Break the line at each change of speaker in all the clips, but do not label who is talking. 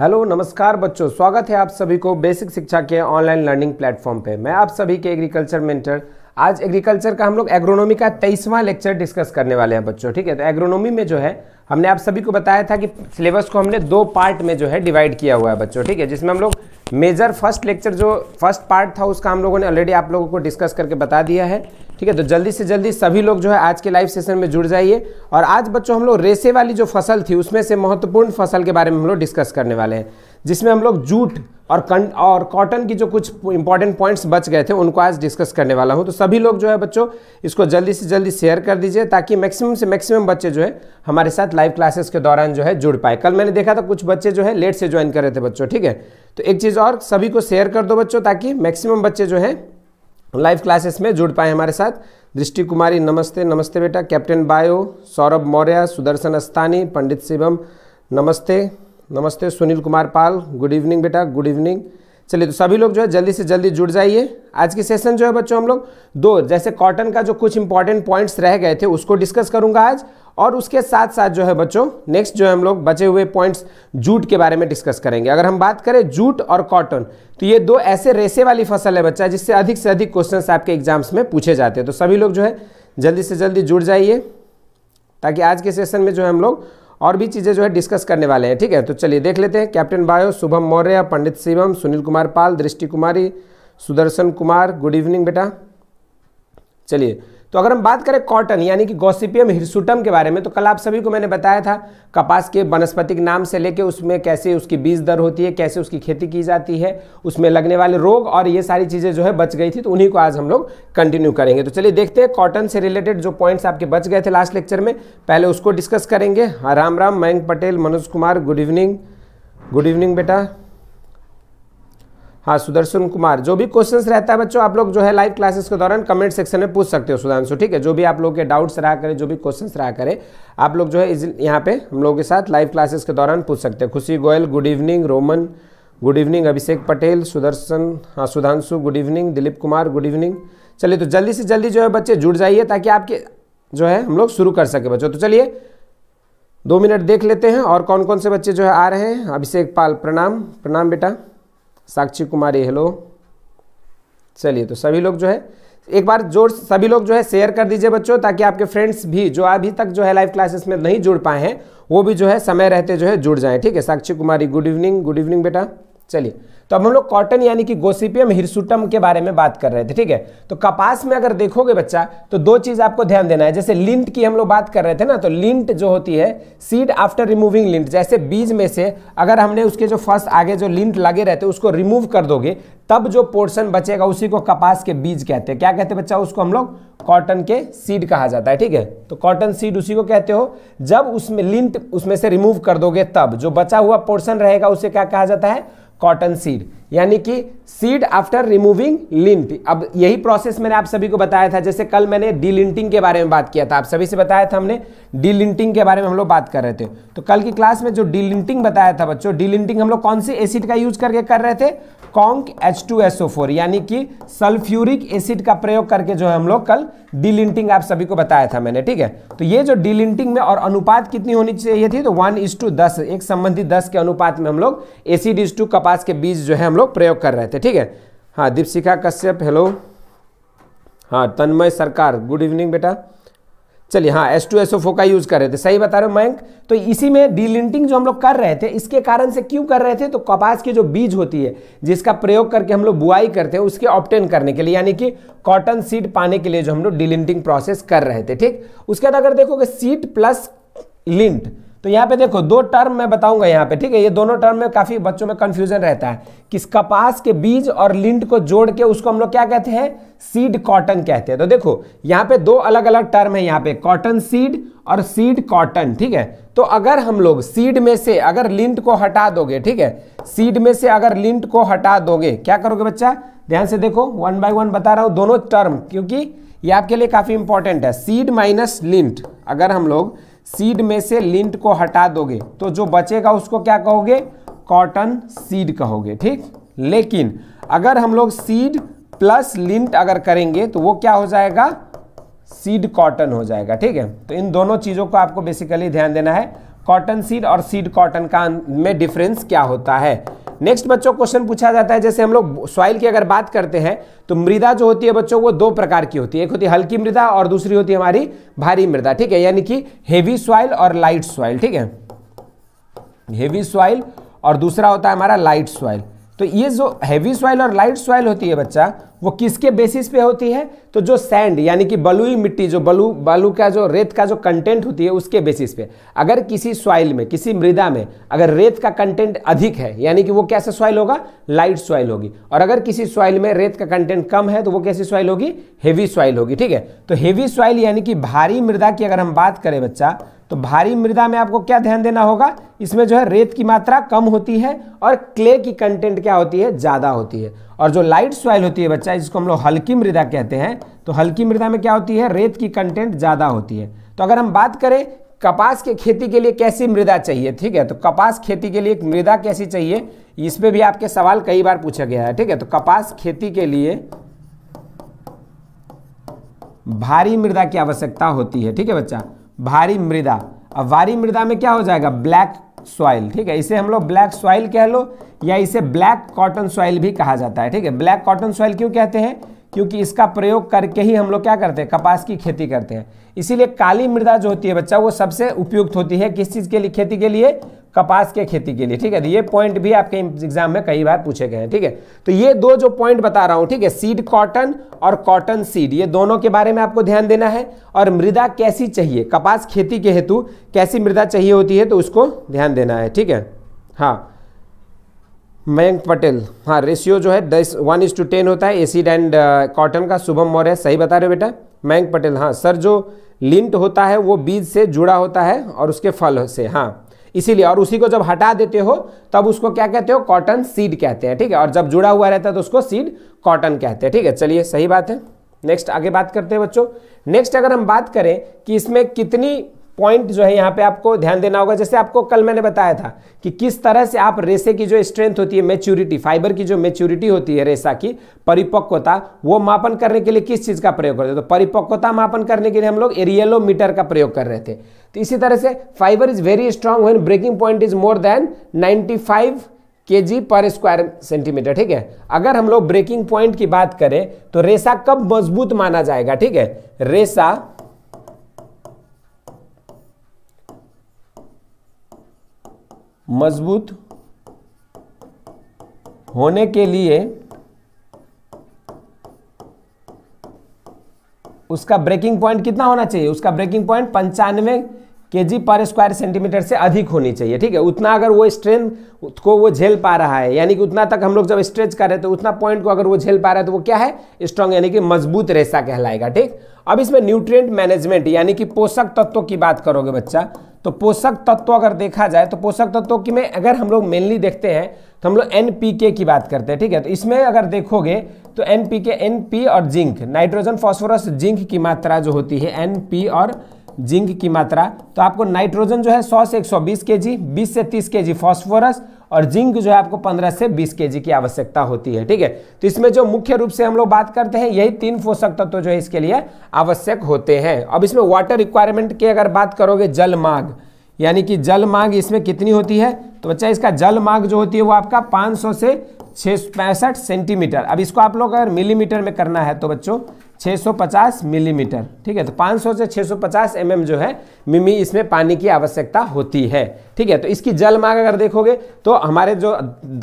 Hello नमस्कार बच्चों स्वागत है आप सभी को बेसिक शिक्षा के ऑनलाइन लर्निंग प्लेटफॉर्म पे मैं आप सभी के एग्रीकल्चर मेंटर आज एग्रीकल्चर का हम लोग एग्रोनॉमी का तेईसवां लेक्चर डिस्कस करने वाले हैं बच्चों ठीक है तो एग्रोनॉमी में जो है हमने आप सभी को बताया था कि सिलेबस को हमने दो पार्ट में जो है डिवाइड किया हुआ है बच्चों ठीक है जिसमें हम लोग मेजर फर्स्ट लेक्चर जो फर्स्ट पार्ट था उसका हम लोगों ने ऑलरेडी आप लोगों को डिस्कस करके बता दिया है ठीक है तो जल्दी से जल्दी सभी लोग जो है आज के लाइव सेशन में जुड़ जाइए और आज बच्चों हम लोग रेसे वाली जो फसल थी उसमें से महत्वपूर्ण फसल के बारे में हम लोग डिस्कस करने वाले हैं जिसमें हम लोग जूट और कं और कॉटन की जो कुछ इंपॉर्टेंट पॉइंट्स बच गए थे उनको आज डिस्कस करने वाला हूँ तो सभी लोग जो है बच्चों इसको जल्दी से जल्दी शेयर कर दीजिए ताकि मैक्सिमम से मैक्सिमम बच्चे जो है हमारे साथ लाइव क्लासेस के दौरान जो है जुड़ पाए कल मैंने देखा था कुछ बच्चे जो है लेट से ज्वाइन कर रहे थे बच्चों ठीक है तो एक चीज़ और सभी को शेयर कर दो बच्चों ताकि मैक्सिमम बच्चे जो है लाइव क्लासेस में जुड़ पाए हमारे साथ दृष्टि कुमारी नमस्ते नमस्ते बेटा कैप्टन बायो सौरभ मौर्य सुदर्शन अस्तानी पंडित शिवम नमस्ते नमस्ते सुनील कुमार पाल गुड इवनिंग बेटा गुड इवनिंग चलिए तो सभी लोग जो है जल्दी से जल्दी जुड़ जाइए आज की सेशन जो है बच्चों हम लोग दो जैसे कॉटन का जो कुछ इंपॉर्टेंट पॉइंट्स रह गए थे उसको डिस्कस करूंगा आज और उसके साथ साथ जो है बच्चों नेक्स्ट जो है हम लोग बचे हुए पॉइंट्स जूट के बारे में डिस्कस करेंगे अगर हम बात करें जूट और कॉटन तो ये दो ऐसे रेसे वाली फसल है बच्चा जिससे अधिक से अधिक क्वेश्चन आपके एग्जाम्स में पूछे जाते हैं तो सभी लोग जो है जल्दी से जल्दी जुड़ जाइए ताकि आज के सेशन में जो है हम लोग और भी चीज़ें जो है डिस्कस करने वाले हैं ठीक है तो चलिए देख लेते हैं captain bio Shubham Maurya Pandit Shivam Sunil Kumar Pal Drishti Kumari Sudarshan Kumar good evening बेटा चलिए तो अगर हम बात करें कॉटन यानी कि गोसिपियम हिरसुटम के बारे में तो कल आप सभी को मैंने बताया था कपास के वनस्पतिक नाम से लेके उसमें कैसे उसकी बीज दर होती है कैसे उसकी खेती की जाती है उसमें लगने वाले रोग और ये सारी चीज़ें जो है बच गई थी तो उन्हीं को आज हम लोग कंटिन्यू करेंगे तो चलिए देखते हैं कॉटन से रिलेटेड जो पॉइंट्स आपके बच गए थे लास्ट लेक्चर में पहले उसको डिस्कस करेंगे Ram Ram Mayank Patel Manoj Kumar good evening good evening बेटा हाँ सुदर्शन कुमार जो भी क्वेश्चंस रहता है बच्चों आप लोग जो है लाइव क्लासेस के दौरान कमेंट सेक्शन में पूछ सकते हो सुधांशु ठीक है जो भी आप लोग के डाउट्स रहा करें जो भी क्वेश्चंस रहा करें आप लोग जो है इस यहाँ पे हम लोगों के साथ लाइव क्लासेस के दौरान पूछ सकते हैं Khushi Goyal good evening Roman good evening Abhishek Patel Sudarshan हाँ Sudhanshu good evening Dilip Kumar good evening चलिए तो जल्दी से जल्दी जो है बच्चे जुड़ जाइए ताकि आपके जो है हम लोग शुरू कर सके बच्चों तो चलिए दो मिनट देख लेते हैं और कौन कौन से बच्चे जो है आ रहे हैं अभिषेक पाल प्रणाम प्रणाम बेटा साक्षी कुमारी हेलो चलिए तो सभी लोग जो है एक बार जोर सभी लोग जो है शेयर कर दीजिए बच्चों ताकि आपके फ्रेंड्स भी जो अभी तक जो है लाइव क्लासेस में नहीं जुड़ पाए हैं वो भी जो है समय रहते जो है जुड़ जाएं ठीक है Sakshi Kumari good evening good evening बेटा चलिए तो अब हम लोग कॉटन यानी कि गोसिपियम हिरसुटम के बारे में बात कर रहे थे ठीक है तो कपास में अगर देखोगे बच्चा तो दो चीज़ आपको ध्यान देना है जैसे लिंट की हम लोग बात कर रहे थे ना तो लिंट जो होती है सीड आफ्टर रिमूविंग लिंट जैसे बीज में से अगर हमने उसके जो फर्स्ट आगे जो लिंट लगे रहते उसको रिमूव कर दोगे तब जो पोर्शन बचेगा उसी को कपास के बीज कहते हैं क्या कहते हैं बच्चा उसको हम लोग कॉटन के सीड कहा जाता है ठीक है तो कॉटन सीड उसी को कहते हो जब उसमें लिंट उसमें से रिमूव कर दोगे तब जो बचा हुआ पोर्शन रहेगा उसे क्या कहा जाता है कॉटन सीड यानी कि सीड आफ्टर रिमूविंग लिंट अब यही प्रोसेस मैंने आप सभी को बताया था जैसे कल मैंने डीलिंटिंग के बारे में बात किया था आप सभी से बताया था हमने डीलिंटिंग के बारे में हम लोग बात कर रहे थे तो कल की क्लास में जो डीलिंटिंग बताया था बच्चों डीलिंटिंग हम लोग कौन से एसिड का यूज करके कर रहे थे कॉन्क H2SO4 यानी कि सल्फ्यूरिक एसिड का प्रयोग करके जो है हम लोग कल डीलिंटिंग आप सभी को बताया था मैंने ठीक है तो ये जो डीलिंटिंग में और अनुपात कितनी होनी चाहिए थी तो वन इस टू दस एक संबंधित दस के अनुपात में हम लोग एसिड इज टू कपा कपास के बीज जो है हम लोग प्रयोग कर रहे थे ठीक है हाँ दीपशिखा कश्यप हेलो हाँ तन्मय सरकार गुड इवनिंग बेटा चलिए हाँ एस टू एस ओ का यूज़ कर रहे थे सही बता रहे हो मयंक तो इसी में डीलिंटिंग जो हम लोग कर रहे थे इसके कारण से क्यों कर रहे थे तो कपास के जो बीज होती है जिसका प्रयोग करके हम लोग बुआई करते हैं उसके ऑप्टेन करने के लिए यानी कि कॉटन सीड पाने के लिए जो हम लोग डीलिंटिंग प्रोसेस कर रहे थे ठीक उसके बाद अगर देखोगे सीट प्लस लिंट तो यहाँ पे देखो दो टर्म मैं बताऊंगा यहाँ पे ठीक है ये दोनों टर्म में काफ़ी बच्चों में कंफ्यूजन रहता है कि कपास के बीज और लिंट को जोड़ के उसको हम लोग क्या कहते हैं सीड कॉटन कहते हैं तो देखो यहाँ पे दो अलग अलग टर्म है यहाँ पे कॉटन सीड और सीड कॉटन ठीक है तो अगर हम लोग सीड में से अगर लिंट को हटा दोगे ठीक है सीड में से अगर लिंट को हटा दोगे क्या करोगे बच्चा ध्यान से देखो वन बाय वन बता रहा हूं दोनों टर्म क्योंकि ये आपके लिए काफ़ी इंपॉर्टेंट है सीड माइनस लिंट अगर हम लोग सीड में से लिंट को हटा दोगे तो जो बचेगा उसको क्या कहोगे कॉटन सीड कहोगे ठीक लेकिन अगर हम लोग सीड प्लस लिंट अगर करेंगे तो वो क्या हो जाएगा सीड कॉटन हो जाएगा ठीक है तो इन दोनों चीज़ों को आपको बेसिकली ध्यान देना है कॉटन सीड और सीड कॉटन का में डिफरेंस क्या होता है नेक्स्ट बच्चों क्वेश्चन पूछा जाता है जैसे हम लोग सॉइल की अगर बात करते हैं तो मृदा जो होती है बच्चों वो दो प्रकार की होती है एक होती है हल्की मृदा और दूसरी होती है हमारी भारी मृदा ठीक है यानी कि हेवी सॉइल और लाइट सॉइल ठीक है हेवी सॉइल और दूसरा होता है हमारा लाइट सॉइल तो ये जो हैवी सॉइल और लाइट सॉइल होती है बच्चा वो किसके बेसिस पे होती है तो जो सैंड यानी कि बलुई मिट्टी जो बलू बालू का जो रेत का जो कंटेंट होती है उसके बेसिस पे अगर किसी सॉइल में किसी मृदा में अगर रेत का कंटेंट अधिक है यानी कि वो कैसा सॉइल होगा लाइट सॉइल होगी और अगर किसी सॉइल में रेत का कंटेंट कम है तो वो कैसी सॉइल होगी हेवी सॉइल होगी ठीक है तो हेवी सॉइल यानी कि भारी मृदा की अगर हम बात करें बच्चा तो भारी मृदा में आपको क्या ध्यान देना होगा इसमें जो है रेत की मात्रा कम होती है और क्ले की कंटेंट क्या होती है ज़्यादा होती है और जो लाइट सॉइल होती है बच्चा जिसको हम लोग हल्की मृदा कहते हैं तो हल्की मृदा में क्या होती है रेत की कंटेंट ज़्यादा होती है तो अगर हम बात करें कपास के खेती के लिए कैसी मृदा चाहिए ठीक है तो कपास खेती के लिए एक मृदा कैसी चाहिए इस पर भी आपके सवाल कई बार पूछा गया है ठीक है तो कपास खेती के लिए भारी मृदा की आवश्यकता होती है ठीक है बच्चा भारी मृदा अब भारी मृदा में क्या हो जाएगा ब्लैक सॉइल ठीक है इसे हम लोग ब्लैक सॉइल कह लो या इसे ब्लैक कॉटन सॉइल भी कहा जाता है ठीक है ब्लैक कॉटन सॉइल क्यों कहते हैं क्योंकि इसका प्रयोग करके ही हम लोग क्या करते हैं कपास की खेती करते हैं इसीलिए काली मृदा जो होती है बच्चा वो सबसे उपयुक्त होती है किस चीज़ के लिए खेती के लिए कपास के खेती के लिए ठीक है तो ये पॉइंट भी आपके एग्जाम में कई बार पूछे गए हैं ठीक है तो ये दो जो पॉइंट बता रहा हूं ठीक है सीड कॉटन और कॉटन सीड ये दोनों के बारे में आपको ध्यान देना है और मृदा कैसी चाहिए कपास खेती के हेतु कैसी मृदा चाहिए होती है तो उसको ध्यान देना है ठीक है हाँ मयंक पटेल हाँ रेशियो जो है दस वन इज टू टेन होता है एसिड एंड कॉटन का शुभम मौर्य सही बता रहे हो बेटा मयंक पटेल हाँ सर जो लिंट होता है वो बीज से जुड़ा होता है और उसके फल से हाँ इसीलिए और उसी को जब हटा देते हो तब उसको क्या कहते हो कॉटन सीड कहते हैं ठीक है और जब जुड़ा हुआ रहता है तो उसको सीड कॉटन कहते हैं ठीक है चलिए सही बात है नेक्स्ट आगे बात करते हैं बच्चों नेक्स्ट अगर हम बात करें कि इसमें कितनी पॉइंट जो है यहाँ पे आपको ध्यान देना होगा जैसे आपको कल मैंने बताया था कि किस तरह से आप रेसे की जो स्ट्रेंथ होती है मेच्योरिटी फाइबर की जो मेच्योरिटी होती है रेसा की परिपक्वता वो मापन करने के लिए किस चीज़ का प्रयोग करते हैं तो परिपक्वता मापन करने के लिए हम लोग एरियलोमीटर का प्रयोग कर रहे थे तो इसी तरह से fibre is very strong when breaking point is more than ninety K G पर स्क्वायर सेंटीमीटर ठीक है अगर हम लोग ब्रेकिंग पॉइंट की बात करें तो रेसा कब मजबूत माना जाएगा ठीक है रेसा मजबूत होने के लिए उसका ब्रेकिंग पॉइंट कितना होना चाहिए उसका ब्रेकिंग पॉइंट पंचानवे के जी पर स्क्वायर सेंटीमीटर से अधिक होनी चाहिए ठीक है उतना अगर वो स्ट्रेंथ को वो झेल पा रहा है यानी कि उतना तक हम लोग जब स्ट्रेच कर रहे हैं तो उतना पॉइंट को अगर वो झेल पा रहा है तो वो क्या है स्ट्रॉन्ग यानी कि मजबूत रेसा कहलाएगा ठीक अब इसमें न्यूट्रिएंट मैनेजमेंट यानी कि पोषक तत्वों की बात करोगे बच्चा तो पोषक तत्व अगर देखा जाए तो पोषक तत्व की में अगर हम लोग मेनली देखते हैं तो हम लोग एन की बात करते हैं ठीक है तो इसमें अगर देखोगे तो N P K N P और जिंक नाइट्रोजन फॉस्फोरस जिंक की मात्रा जो होती है एन और जिंक की मात्रा तो आपको नाइट्रोजन जो है 100 से 120 केजी 20 से 30 केजी फॉस्फोरस और जिंक जो है आपको 15 से 20 के की आवश्यकता होती है ठीक है तो इसमें जो मुख्य रूप से हम लोग बात करते हैं यही तीन पोषक तत्व तो जो है इसके लिए आवश्यक होते हैं अब इसमें वाटर रिक्वायरमेंट की अगर बात करोगे जल मांग यानी कि जल मांग इसमें कितनी होती है तो बच्चा इसका जल मांग जो होती है वो आपका पाँच से छः सेंटीमीटर अब इसको आप लोग अगर मिलीमीटर में करना है तो बच्चों 650 मिलीमीटर ठीक है तो 500 से 650 सौ mm जो है मिमी इसमें पानी की आवश्यकता होती है ठीक है तो इसकी जल मांग अगर देखोगे तो हमारे जो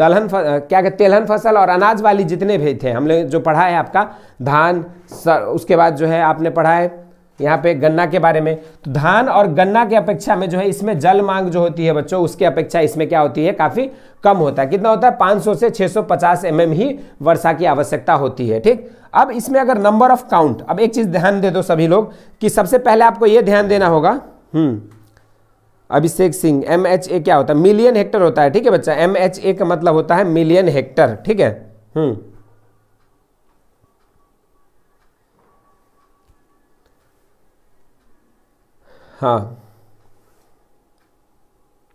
दलहन क्या कहते तेलहन फसल और अनाज वाली जितने भी थे हमने जो पढ़ा है आपका धान उसके बाद जो है आपने पढ़ा है यहाँ पे गन्ना के बारे में तो धान और गन्ना के अपेक्षा में जो है इसमें जल मांग जो होती है बच्चों उसकी अपेक्षा इसमें क्या होती है काफ़ी कम होता है कितना होता है 500 से 650 mm ही वर्षा की आवश्यकता होती है ठीक अब इसमें अगर नंबर ऑफ काउंट अब एक चीज़ ध्यान दे दो सभी लोग कि सबसे पहले आपको यह ध्यान देना होगा हम्म Abhishek Singh M H A क्या होता है मिलियन हेक्टर होता है ठीक है बच्चा एम एच ए का मतलब होता है मिलियन हेक्टर ठीक है हम्म हाँ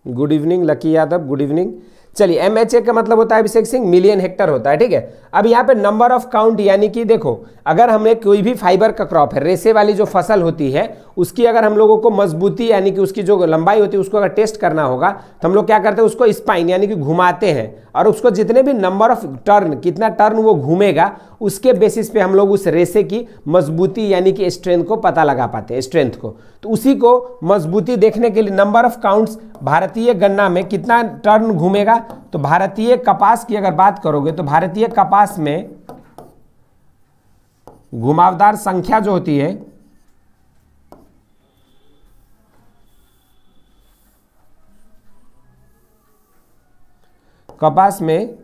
good evening Lucky Yadav good evening चलिए एम एच ए का मतलब होता है अभिषेक सिंह मिलियन हेक्टर होता है ठीक है अब यहाँ पे नंबर ऑफ काउंट यानी कि देखो अगर हमें कोई भी फाइबर का क्रॉप है रेसे वाली जो फसल होती है उसकी अगर हम लोगों को मजबूती यानी कि उसकी जो लंबाई होती है उसको अगर टेस्ट करना होगा तो हम लोग क्या करते हैं उसको स्पाइन यानी कि घुमाते हैं और उसको जितने भी नंबर ऑफ टर्न कितना टर्न वो घूमेगा उसके बेसिस पे हम लोग उस रेसे की मजबूती यानी कि स्ट्रेंथ को पता लगा पाते हैं स्ट्रेंथ को तो उसी को मजबूती देखने के लिए नंबर ऑफ काउंट्स भारतीय गन्ना में कितना टर्न घूमेगा तो भारतीय कपास की अगर बात करोगे तो भारतीय कपास में घुमावदार संख्या जो होती है कपास में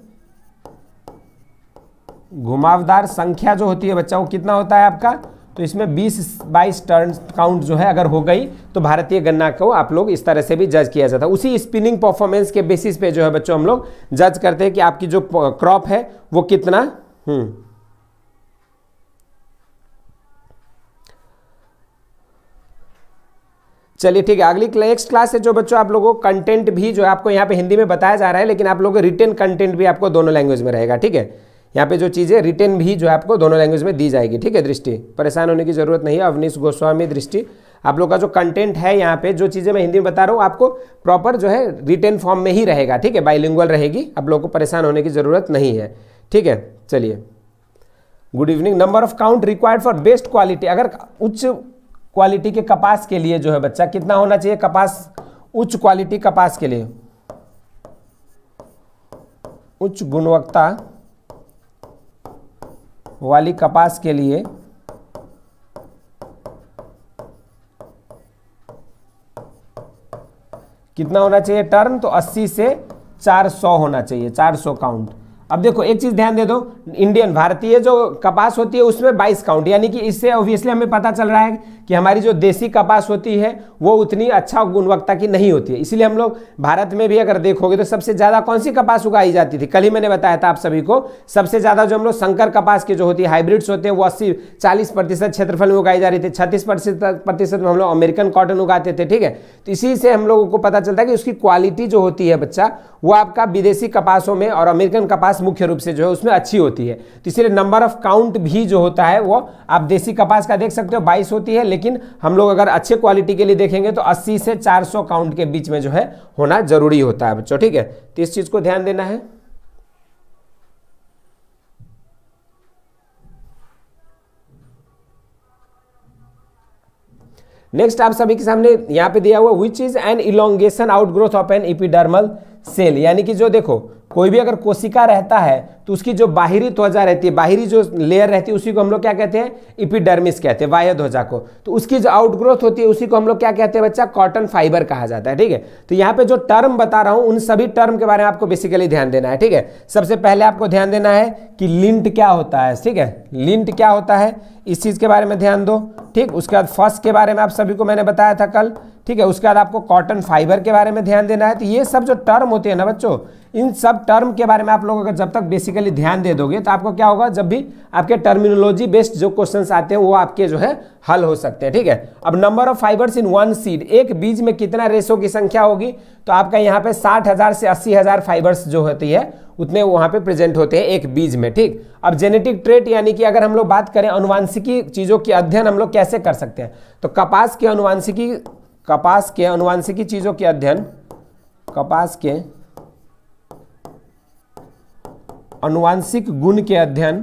घुमावदार संख्या जो होती है बच्चा वो कितना होता है आपका तो इसमें 20 बाईस टर्न काउंट जो है अगर हो गई तो भारतीय गन्ना को आप लोग इस तरह से भी जज किया जाता है उसी स्पिनिंग परफॉर्मेंस के बेसिस पे जो है बच्चों हम लोग जज करते हैं कि आपकी जो क्रॉप है वो कितना हम्म चलिए ठीक है अगली नेक्स्ट क्लास से जो बच्चों आप लोगों को कंटेंट भी जो आपको यहाँ पे हिंदी में बताया जा रहा है लेकिन आप लोगों को रिटर्न कंटेंट भी आपको दोनों लैंग्वेज में रहेगा ठीक है यहाँ पे जो चीज़ें रिटर्न भी जो आपको दोनों लैंग्वेज में दी जाएगी ठीक है दृष्टि परेशान होने की जरूरत नहीं है अवनीश गोस्वामी दृष्टि आप लोग का जो कंटेंट है यहाँ पे जो चीज़ें मैं हिंदी में बता रहा हूँ आपको प्रॉपर जो है रिटर्न फॉर्म में ही रहेगा ठीक है बाइलिंगुअल रहेगी आप लोग को परेशान होने की ज़रूरत नहीं है ठीक है चलिए good evening number of count required for best quality अगर उच्च क्वालिटी के कपास के लिए जो है बच्चा कितना होना चाहिए कपास उच्च क्वालिटी कपास के लिए उच्च गुणवत्ता वाली कपास के लिए कितना होना चाहिए टर्न तो 80 से 400 होना चाहिए 400 काउंट अब देखो एक चीज़ ध्यान दे दो इंडियन भारतीय जो कपास होती है उसमें 22 काउंट यानी कि इससे ऑब्वियसली हमें पता चल रहा है कि हमारी जो देसी कपास होती है वो उतनी अच्छा गुणवत्ता की नहीं होती है इसीलिए हम लोग भारत में भी अगर देखोगे तो सबसे ज़्यादा कौन सी कपास उगाई जाती थी कल ही मैंने बताया था आप सभी को सबसे ज़्यादा जो हम लोग संकर कपास की जो होती है हाइब्रिड्स होते हैं वो अस्सी चालीस प्रतिशत क्षेत्रफल में उगाई जा रही थी छत्तीस प्रतिशत में हम लोग अमेरिकन कॉटन उगाते थे ठीक है तो इसी से हम लोगों को पता चलता है कि उसकी क्वालिटी जो होती है बच्चा वो आपका विदेशी कपासों में और अमेरिकन कपास कपास मुख्य रूप से जो है उसमें अच्छी होती है तो इसीलिए नंबर ऑफ काउंट भी जो होता है वो आप देसी कपास का देख सकते हो 22 होती है लेकिन हम लोग अगर अच्छे क्वालिटी के लिए देखेंगे तो 80 से 400 काउंट के बीच में जो है होना जरूरी होता है बच्चों ठीक है तो इस चीज़ को ध्यान देना है नेक्स्ट आप सभी के सामने यहां पे दिया हुआ which is an elongation outgrowth of an epidermal cell यानी कि जो देखो कोई भी अगर कोशिका रहता है तो उसकी जो बाहरी त्वचा रहती है बाहरी जो लेयर रहती है उसी को हम लोग क्या कहते हैं इपिडर्मिस कहते हैं बाह्य ध्वजा को तो उसकी जो आउटग्रोथ होती है उसी को हम लोग क्या कहते हैं बच्चा कॉटन फाइबर कहा जाता है ठीक है तो यहाँ पे जो टर्म बता रहा हूँ उन सभी टर्म के बारे में आपको बेसिकली ध्यान देना है ठीक है सबसे पहले आपको ध्यान देना है कि लिंट क्या होता है ठीक है लिंट क्या होता है इस चीज़ के बारे में ध्यान दो ठीक उसके बाद फर्स्ट के बारे में आप सभी को मैंने बताया था कल ठीक है उसके बाद आपको कॉटन फाइबर के बारे में ध्यान देना है तो ये सब जो टर्म होते हैं ना बच्चों इन सब टर्म के बारे में आप लोग अगर जब तक बेसिकली बेसिकली ध्यान दे दोगे तो आपको क्या होगा जब भी आपके टर्मिनोलॉजी बेस्ड जो क्वेश्चन आते हैं वो आपके जो है हल हो सकते हैं ठीक है अब number of fibres in one seed एक बीज में कितना रेशो की संख्या होगी तो आपका यहाँ पे साठ हजार से अस्सी हजार फाइबर्स जो होती है उतने वहां पे प्रेजेंट होते हैं एक बीज में ठीक अब जेनेटिक ट्रेट यानी कि अगर हम लोग बात करें अनुवांशिकी चीज़ों के अध्ययन हम लोग कैसे कर सकते हैं तो कपास के अनुवांशिकी कपास के अनुवांशिकी चीज़ों के अध्ययन कपास के अनुवांशिक गुण के अध्ययन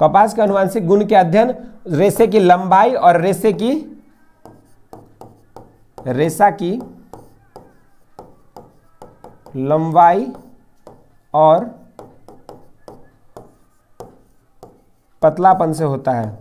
कपास के अनुवांशिक गुण के अध्ययन रेशे की लंबाई और रेशे की रेशा की लंबाई और पतलापन से होता है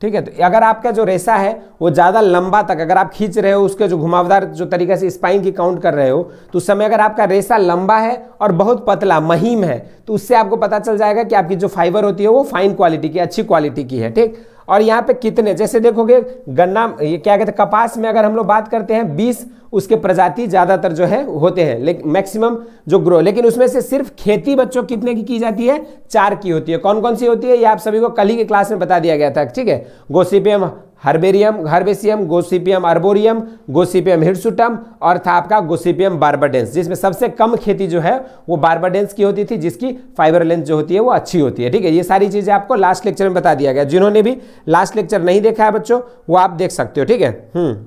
ठीक है तो अगर आपका जो रेशा है वो ज़्यादा लंबा तक अगर आप खींच रहे हो उसके जो घुमावदार जो तरीके से स्पाइन की काउंट कर रहे हो तो उस समय अगर आपका रेशा लंबा है और बहुत पतला महीम है तो उससे आपको पता चल जाएगा कि आपकी जो फाइबर होती है वो फाइन क्वालिटी की अच्छी क्वालिटी की है ठीक और यहाँ पे कितने जैसे देखोगे गन्ना ये क्या कहते हैं कपास में अगर हम लोग बात करते हैं बीस उसके प्रजाति ज़्यादातर जो है होते हैं लेकिन मैक्सिमम जो ग्रो लेकिन उसमें से सिर्फ खेती बच्चों कितने की की जाती है चार की होती है कौन कौन सी होती है ये आप सभी को कल ही के क्लास में बता दिया गया था ठीक है gossypium herbarium herbaceum gossypium arboreum gossypium hirsutum और था आपका गोसिपियम बार्बाडेंस जिसमें सबसे कम खेती जो है वो बार्बाडेंस की होती थी जिसकी फाइबर लेंथ जो होती है वो अच्छी होती है ठीक है ये सारी चीज़ें आपको लास्ट लेक्चर में बता दिया गया जिन्होंने भी लास्ट लेक्चर नहीं देखा है बच्चों वो आप देख सकते हो ठीक है हम्म।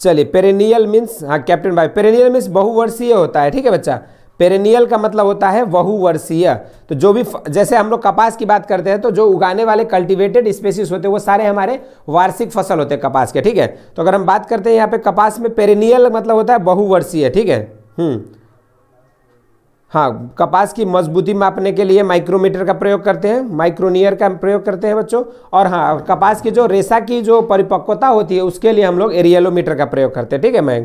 चलिए पेरेनियल मीन्स हाँ कैप्टन भाई पेरेनियल मीन्स बहुवर्षीय होता है ठीक है बच्चा पेरेनियल का मतलब होता है बहुवर्षीय तो जो भी जैसे हम लोग कपास की बात करते हैं तो जो उगाने वाले कल्टीवेटेड स्पेसीज होते हैं वो सारे हमारे वार्षिक फसल होते हैं कपास के ठीक है तो अगर हम बात करते हैं यहाँ पे कपास में पेरेनियल मतलब होता है बहुवर्षीय ठीक है हम्म। हाँ कपास की मजबूती मापने के लिए माइक्रोमीटर का प्रयोग करते हैं माइक्रोनियर का प्रयोग करते हैं बच्चों और हाँ कपास की जो रेशा की जो परिपक्वता होती है उसके लिए हम लोग एरियलोमीटर का प्रयोग करते हैं ठीक है मैं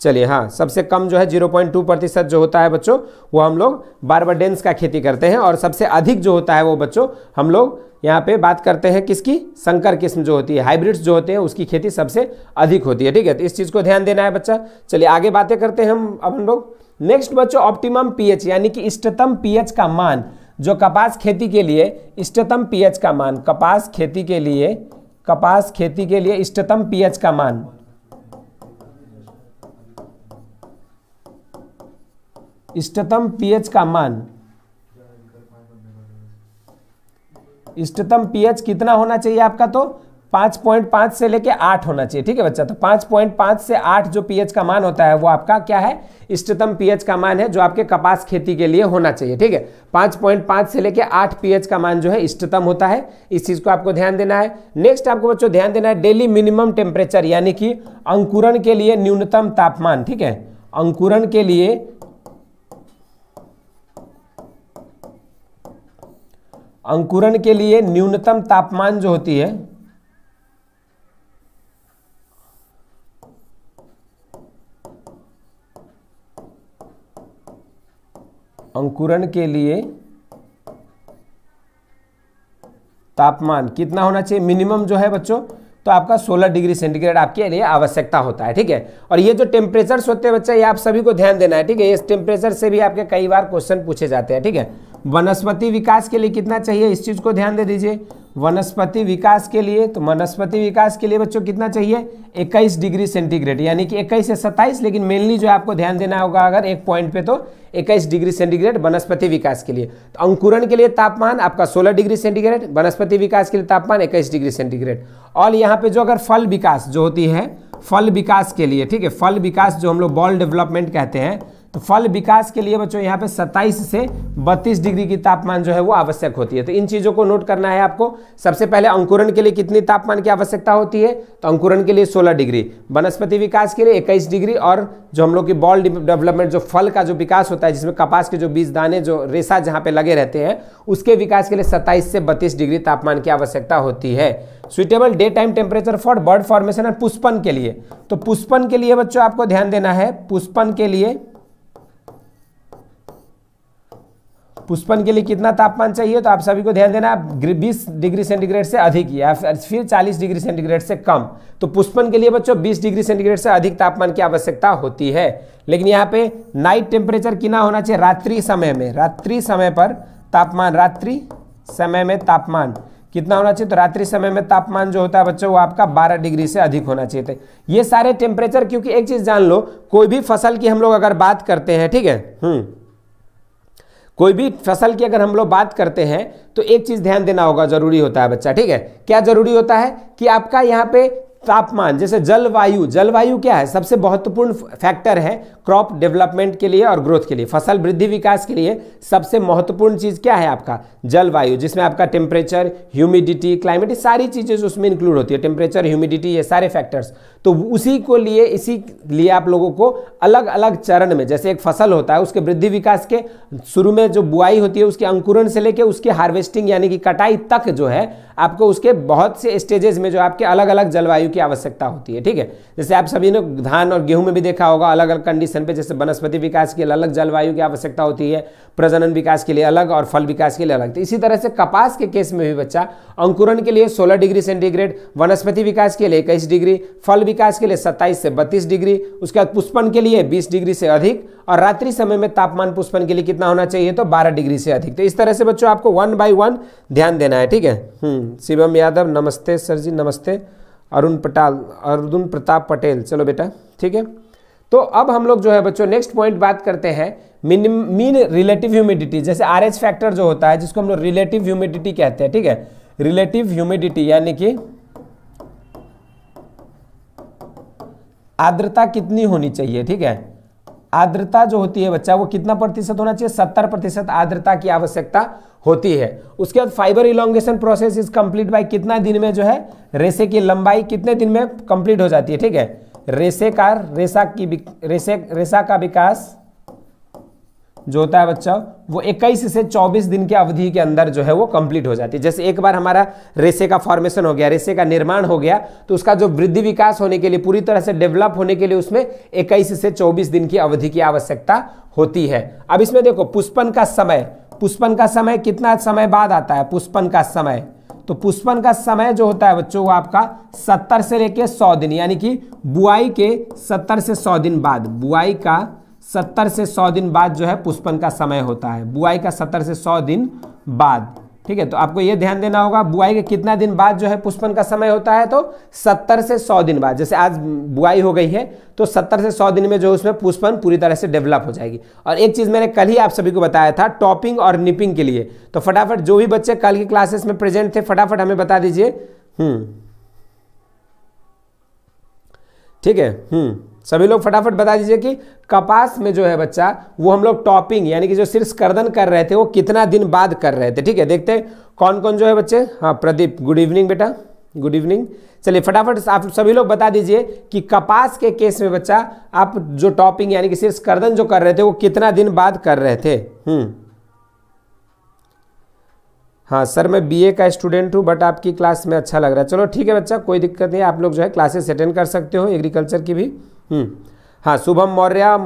चलिए हाँ सबसे कम जो है जीरो पॉइंट टू प्रतिशत जो होता है बच्चों वो हम लोग बारबाडेंस का खेती करते हैं और सबसे अधिक जो होता है वो बच्चों हम लोग यहाँ पे बात करते हैं किसकी संकर किस्म जो होती है हाइब्रिड्स जो होते हैं उसकी खेती सबसे अधिक होती है ठीक है तो इस चीज़ को ध्यान देना है बच्चा चलिए आगे बातें करते हैं हम अब हम लोग नेक्स्ट बच्चों ऑप्टिमम पीएच यानी कि इष्टतम पीएच का मान जो कपास खेती के लिए इष्टतम पीएच का मान कपास खेती के लिए कपास खेती के लिए इष्टतम पीएच का मान इष्टतम पीएच का मान इष्टतम पीएच कितना होना चाहिए आपका तो पांच पॉइंट पांच से लेके आठ होना चाहिए ठीक है बच्चा तो पाँच पॉइंट से आठ जो पीएच का मान होता है वो आपका क्या है इष्टतम पीएच का मान है जो आपके कपास खेती के लिए होना चाहिए ठीक है पांच पॉइंट पांच से लेके आठ पीएच का मान जो है इष्टतम होता है इस चीज़ को आपको ध्यान देना है नेक्स्ट आपको बच्चों ध्यान देना है डेली मिनिमम टेम्परेचर यानी कि अंकुरण के लिए न्यूनतम तापमान ठीक है अंकुरण के लिए अंकुरण के लिए न्यूनतम तापमान जो होती है अंकुरण के लिए तापमान कितना होना चाहिए मिनिमम जो है बच्चों तो आपका 16 डिग्री सेंटीग्रेड आपके लिए आवश्यकता होता है ठीक है और ये जो टेम्परेचर होते हैं बच्चा ये आप सभी को ध्यान देना है ठीक है इस टेम्परेचर से भी आपके कई बार क्वेश्चन पूछे जाते हैं ठीक है वनस्पति विकास के लिए कितना चाहिए इस चीज़ को ध्यान दे दीजिए वनस्पति विकास के लिए तो वनस्पति विकास के लिए बच्चों कितना चाहिए 21 डिग्री सेंटीग्रेड यानी कि 21 से 27 लेकिन मेनली जो आपको ध्यान देना होगा अगर एक पॉइंट पे तो 21 डिग्री सेंटीग्रेड वनस्पति विकास के लिए तो अंकुरण के लिए तापमान आपका 16 डिग्री सेंटीग्रेड वनस्पति विकास के लिए तापमान इक्कीस डिग्री सेंटीग्रेड और यहाँ पे जो अगर फल विकास जो होती है फल विकास के लिए ठीक है फल विकास जो हम लोग बॉल डेवलपमेंट कहते हैं तो फल विकास के लिए बच्चों यहाँ पे 27 से 32 डिग्री की तापमान जो है वो आवश्यक होती है तो इन चीज़ों को नोट करना है आपको सबसे पहले अंकुरण के लिए कितनी तापमान की आवश्यकता होती है तो अंकुरण के लिए 16 डिग्री वनस्पति विकास के लिए 21 डिग्री और जो हम लोग की बॉल डेवलपमेंट जो फल का जो विकास होता है जिसमें कपास के जो बीज दाने जो रेसा जहाँ पे लगे रहते हैं उसके विकास के लिए सत्ताईस से बत्तीस डिग्री तापमान की आवश्यकता होती है suitable day time temperature for bird formation और पुष्पन के लिए तो पुष्पन के लिए बच्चों आपको ध्यान देना है पुष्पन के लिए पुष्पन के लिए कितना तापमान चाहिए तो आप सभी को ध्यान देना बीस डिग्री सेंटीग्रेड से अधिक या फिर चालीस डिग्री सेंटीग्रेड से कम तो पुष्पन के लिए बच्चों बीस डिग्री सेंटीग्रेड से अधिक तापमान की आवश्यकता होती है लेकिन यहाँ पे नाइट टेम्परेचर कितना होना चाहिए रात्रि समय में रात्रि समय पर तापमान रात्रि समय में तापमान कितना होना चाहिए तो रात्रि समय में तापमान जो होता है बच्चों वो आपका 12 डिग्री से अधिक होना चाहिए तो ये सारे टेम्परेचर क्योंकि एक चीज़ जान लो कोई भी फसल की हम लोग अगर बात करते हैं ठीक है हम्म कोई भी फसल की अगर हम लोग बात करते हैं तो एक चीज़ ध्यान देना होगा ज़रूरी होता है बच्चा ठीक है क्या ज़रूरी होता है कि आपका यहाँ पे तापमान जैसे जलवायु जलवायु क्या है सबसे महत्वपूर्ण फैक्टर है क्रॉप डेवलपमेंट के लिए और ग्रोथ के लिए फसल वृद्धि विकास के लिए सबसे महत्वपूर्ण चीज़ क्या है आपका जलवायु जिसमें आपका टेम्परेचर ह्यूमिडिटी क्लाइमेट ये सारी चीज़ें उसमें इंक्लूड होती है टेम्परेचर ह्यूमिडिटी ये सारे फैक्टर्स तो उसी को लिए इसी लिए आप लोगों को अलग अलग चरण में जैसे एक फसल होता है उसके वृद्धि विकास के शुरू में जो बुआई होती है उसके अंकुरण से लेकर उसकी हार्वेस्टिंग यानी कि कटाई तक जो है आपको उसके बहुत से स्टेजेस में जो आपके अलग अलग जलवायु की आवश्यकता होती है ठीक है जैसे आप सभी ने धान और गेहूं में भी देखा होगा अलग अलग कंडीशन पे जैसे वनस्पति विकास के लिए अलग जलवायु की आवश्यकता होती है प्रजनन विकास के लिए अलग और फल विकास के लिए अलग तो इसी तरह से कपास के केस में भी बच्चा अंकुरण के लिए सोलह डिग्री सेंटीग्रेड वनस्पति विकास के लिए इक्कीस डिग्री फल विकास के लिए सत्ताईस से बत्तीस डिग्री उसके बाद पुष्पन के लिए बीस डिग्री से अधिक और रात्रि समय में तापमान पुष्पन के लिए कितना होना चाहिए तो बारह डिग्री से अधिक तो इस तरह से बच्चों आपको वन बाई वन ध्यान देना है ठीक है हम्म, शिवम यादव नमस्ते सर जी नमस्ते अरुण पटाल अरुण प्रताप पटेल चलो बेटा ठीक है तो अब हम लोग जो है बच्चों नेक्स्ट पॉइंट बात करते हैं मिनिम मीन रिलेटिव ह्यूमिडिटी जैसे आर एच फैक्टर जो होता है जिसको हम लोग रिलेटिव ह्यूमिडिटी कहते हैं ठीक है रिलेटिव ह्यूमिडिटी यानी कि आर्द्रता कितनी होनी चाहिए ठीक है आर्द्रता जो होती है बच्चा वो कितना प्रतिशत होना चाहिए सत्तर प्रतिशत आर्द्रता की आवश्यकता होती है उसके बाद fibre elongation process is complete by कितना दिन में जो है रेसे की लंबाई कितने दिन में कंप्लीट हो जाती है ठीक है रेसे का रेसा की रेसे रेसा का विकास जो होता है बच्चा वो 21 से 24 दिन के अवधि के अंदर जो है वो कंप्लीट हो जाती है जैसे एक बार हमारा रेसे का फॉर्मेशन हो गया रेसे का निर्माण हो गया तो उसका जो वृद्धि विकास होने के लिए पूरी तरह से डेवलप होने के लिए उसमें 21 से 24 दिन की अवधि की आवश्यकता होती है अब इसमें देखो पुष्पन का समय पुष्पन का समय कितना समय बाद आता है पुष्पन का समय तो पुष्पन का समय जो होता है बच्चों वो आपका 70 से लेके 100 दिन यानी कि बुआई के 70 से 100 दिन बाद बुआई का सत्तर से सौ दिन बाद जो है पुष्पन का समय होता है बुआई का सत्तर से सौ दिन बाद ठीक है तो आपको ये ध्यान देना होगा बुआई के कितना दिन बाद जो है पुष्पन का समय होता है तो सत्तर से सौ दिन बाद जैसे आज बुआई हो गई है तो सत्तर से सौ दिन में जो उसमें पुष्पन पूरी तरह से डेवलप हो जाएगी और एक चीज़ मैंने कल ही आप सभी को बताया था टॉपिंग और निपिंग के लिए तो फटाफट जो भी बच्चे कल की क्लासेस में प्रेजेंट थे फटाफट हमें बता दीजिए हम्म ठीक है हम्म सभी लोग फटाफट बता दीजिए कि कपास में जो है बच्चा वो हम लोग टॉपिंग यानी कि जो शीर्ष कर्दन कर रहे थे वो कितना दिन बाद कर रहे थे ठीक है देखते हैं कौन कौन जो है बच्चे हाँ प्रदीप गुड इवनिंग बेटा गुड इवनिंग चलिए फटाफट आप सभी लोग बता दीजिए कि कपास के केस में बच्चा आप जो टॉपिंग यानी कि शीर्ष कर्दन जो कर रहे थे वो कितना दिन बाद कर रहे थे हम्म हाँ सर मैं बीए का स्टूडेंट हूँ बट आपकी क्लास में अच्छा लग रहा है चलो ठीक है बच्चा कोई दिक्कत नहीं आप लोग जो है क्लासेस अटेंड कर सकते हो एग्रीकल्चर की भी हम्म। हाँ शुभम मौर्य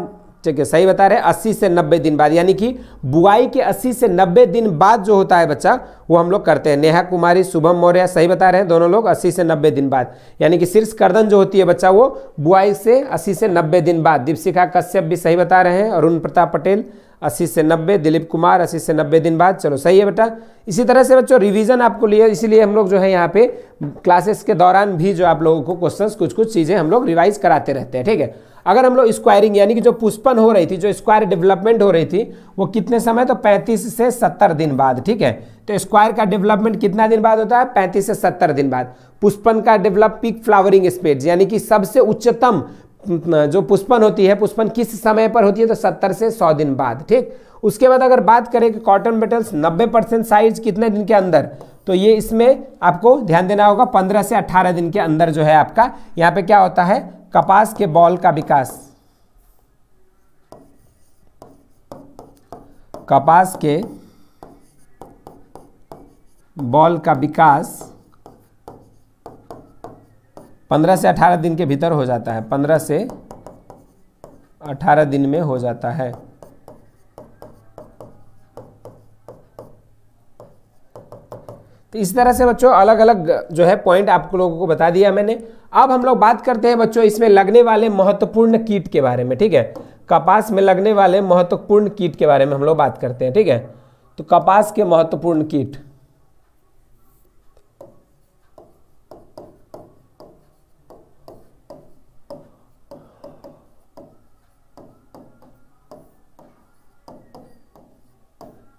ठीक है सही बता रहे हैं अस्सी से नब्बे दिन बाद यानी कि बुआई के अस्सी से नब्बे दिन बाद जो होता है बच्चा वो हम लोग करते हैं नेहा कुमारी शुभम मौर्य सही बता रहे हैं दोनों लोग अस्सी से नब्बे दिन बाद यानी कि शीर्ष कर्दन जो होती है बच्चा वो बुआई से अस्सी से नब्बे दिन बाद दीपशिखा कश्यप भी सही बता रहे हैं अरुण प्रताप पटेल अस्सी से नब्बे दिलीप कुमार अस्सी से नब्बे दिन बाद चलो सही है बेटा इसी तरह से बच्चों रिवीजन आपको लिए इसीलिए हम लोग जो है यहाँ पे क्लासेस के दौरान भी जो आप लोगों को क्वेश्चंस कुछ कुछ चीज़ें हम लोग रिवाइज कराते रहते हैं ठीक है अगर हम लोग स्क्वायरिंग यानी कि जो पुष्पन हो रही थी जो स्क्वायर डेवलपमेंट हो रही थी वो कितने समय तो पैंतीस से सत्तर दिन बाद ठीक है तो स्क्वायर का डेवलपमेंट कितना दिन बाद होता है पैंतीस से सत्तर दिन बाद पुष्पन का डेवलप पिक फ्लावरिंग स्पेज यानी कि सबसे उच्चतम जो पुष्पन होती है पुष्पन किस समय पर होती है तो सत्तर से सौ दिन बाद ठीक उसके बाद अगर बात करें कि कॉटन बेटल्स नब्बे परसेंट साइज कितने दिन के अंदर तो ये इसमें आपको ध्यान देना होगा पंद्रह से अट्ठारह दिन के अंदर जो है आपका यहाँ पे क्या होता है कपास के बॉल का विकास कपास के बॉल का विकास पंद्रह से अठारह दिन के भीतर हो जाता है पंद्रह से अठारह दिन में हो जाता है तो इस तरह से बच्चों अलग अलग जो है पॉइंट आप लोगों को बता दिया मैंने अब हम लोग बात करते हैं बच्चों इसमें लगने वाले महत्वपूर्ण कीट के बारे में ठीक है कपास में लगने वाले महत्वपूर्ण कीट के बारे में हम लोग बात करते हैं ठीक है तो कपास के महत्वपूर्ण कीट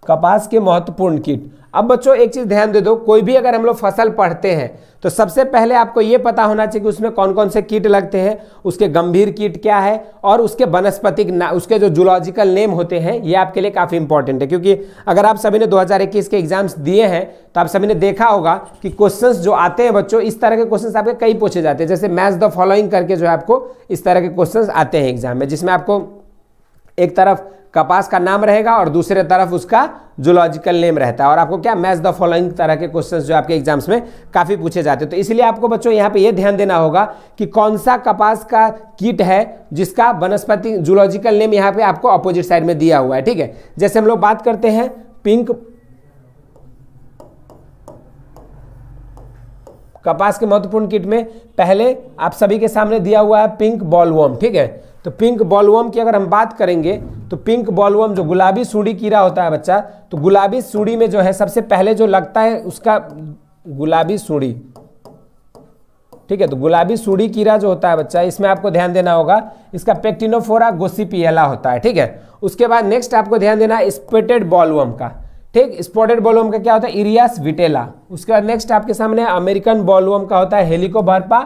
कपास के महत्वपूर्ण कीट अब बच्चों एक चीज़ ध्यान दे दो कोई भी अगर हम लोग फसल पढ़ते हैं तो सबसे पहले आपको ये पता होना चाहिए कि उसमें कौन कौन से कीट लगते हैं उसके गंभीर कीट क्या है और उसके वनस्पतिक ना उसके जो जूलॉजिकल नेम होते हैं ये आपके लिए काफ़ी इंपॉर्टेंट है क्योंकि अगर आप सभी ने 2021 के एग्जाम्स दिए हैं तो आप सभी ने देखा होगा कि क्वेश्चन जो आते हैं बच्चों इस तरह के क्वेश्चन आपके कई पूछे जाते हैं जैसे मैच द फॉलोइंग करके जो है आपको इस तरह के क्वेश्चन आते हैं एग्जाम में जिसमें आपको एक तरफ कपास का नाम रहेगा और दूसरे तरफ उसका जूलॉजिकल नेम रहता है और आपको क्या मैच द फॉलोइंग तरह के क्वेश्चंस जो आपके एग्जाम्स में काफ़ी पूछे जाते हैं तो इसलिए आपको बच्चों यहाँ पे ये ध्यान देना होगा कि कौन सा कपास का कीट है जिसका वनस्पति जूलॉजिकल नेम यहाँ पे आपको अपोजिट साइड में दिया हुआ है ठीक है जैसे हम लोग बात करते हैं पिंक कपास के महत्वपूर्ण किट में पहले आप सभी के सामने दिया हुआ है पिंक बॉलवॉम ठीक है तो पिंक बॉलवम की अगर हम बात करेंगे तो पिंक बॉलवम जो गुलाबी सूढ़ी कीड़ा होता है बच्चा तो गुलाबी सूढ़ी में जो है सबसे पहले जो लगता है उसका गुलाबी सूढ़ी ठीक है तो गुलाबी सूढ़ी कीड़ा जो होता है बच्चा इसमें आपको ध्यान देना होगा इसका पेक्टिनोफोरा गोसीपियला होता है ठीक है उसके बाद नेक्स्ट आपको ध्यान देना है स्पेटेड बॉलवम का ठीक स्पॉटेड बॉलवम का क्या होता है इरियास विटेला उसके बाद नेक्स्ट आपके सामने अमेरिकन बॉलवम का होता है हेलिकोभरपा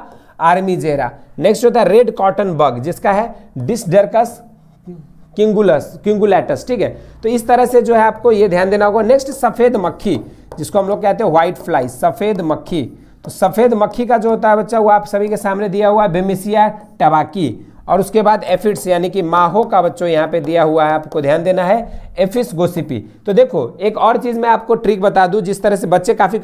आर्मी जेरा नेक्स्ट होता है रेड कॉटन बग जिसका है डिसडरकस किंगुलस किंगुलेटस ठीक है तो इस तरह से जो है आपको ये ध्यान देना होगा नेक्स्ट सफ़ेद मक्खी जिसको हम लोग कहते हैं व्हाइट फ्लाई सफ़ेद मक्खी तो सफ़ेद मक्खी का जो होता है बच्चा वो आप सभी के सामने दिया हुआ है बेमिसिया टबाकी और उसके बाद एफिड्स यानी कि माहो का बच्चों यहाँ पे दिया हुआ है आपको ध्यान देना है एफिस गोसिपी तो देखो एक और चीज़ मैं आपको ट्रिक बता दूँ जिस तरह से बच्चे काफ़ी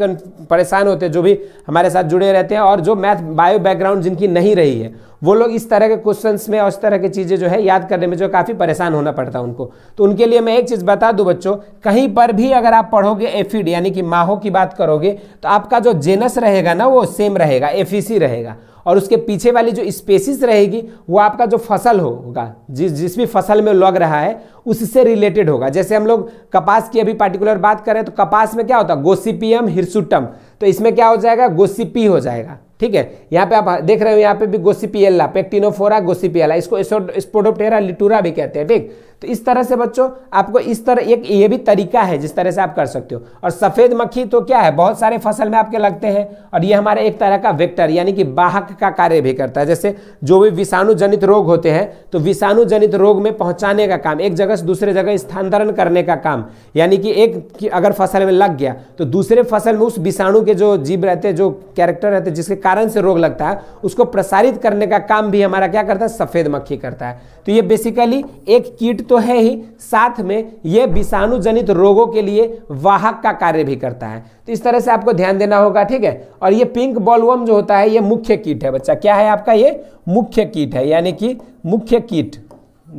परेशान होते हैं जो भी हमारे साथ जुड़े रहते हैं और जो मैथ बायो बैकग्राउंड जिनकी नहीं रही है वो लोग इस तरह के क्वेश्चन में और इस तरह की चीज़ें जो है याद करने में जो काफ़ी परेशान होना पड़ता है उनको तो उनके लिए मैं एक चीज़ बता दूँ बच्चों कहीं पर भी अगर आप पढ़ोगे एफिड यानी कि माहो की बात करोगे तो आपका जो जेनस रहेगा ना वो सेम रहेगा एफिस रहेगा और उसके पीछे वाली जो स्पेसिस रहेगी वो आपका जो फसल होगा जिस जिस भी फसल में लग रहा है उससे रिलेटेड होगा जैसे हम लोग कपास की अभी पर्टिकुलर बात करें तो कपास में क्या होता है गोसिपियम हिरसुटम तो इसमें क्या हो जाएगा गोसिपी हो जाएगा ठीक है यहाँ पे आप देख रहे हो यहाँ पे भी गोसिपियला पेक्टिनोफोरा गोसिपियला इसको स्पोडोप्टेरा लिटूरा भी कहते हैं ठीक तो इस तरह से बच्चों आपको इस तरह एक ये भी तरीका है जिस तरह से आप कर सकते हो और सफ़ेद मक्खी तो क्या है बहुत सारे फसल में आपके लगते हैं और ये हमारे एक तरह का वेक्टर यानी कि बाहक का कार्य भी करता है जैसे जो भी विषाणु जनित रोग होते हैं तो विषाणु जनित रोग में पहुंचाने का काम एक जगह से दूसरे जगह स्थानांतरण करने का काम यानी कि एक कि अगर फसल में लग गया तो दूसरे फसल में उस विषाणु के जो जीव रहते हैं जो कैरेक्टर रहते हैं जिसके कारण से रोग लगता है उसको प्रसारित करने का काम भी हमारा क्या करता है सफ़ेद मक्खी करता है तो ये बेसिकली एक कीट तो है ही साथ में यह विषाणु जनित रोगों के लिए वाहक का कार्य भी करता है तो इस तरह से आपको ध्यान देना होगा ठीक है और ये पिंक बॉलवम जो होता है ये मुख्य कीट है बच्चा क्या है आपका ये मुख्य कीट है यानी कि मुख्य कीट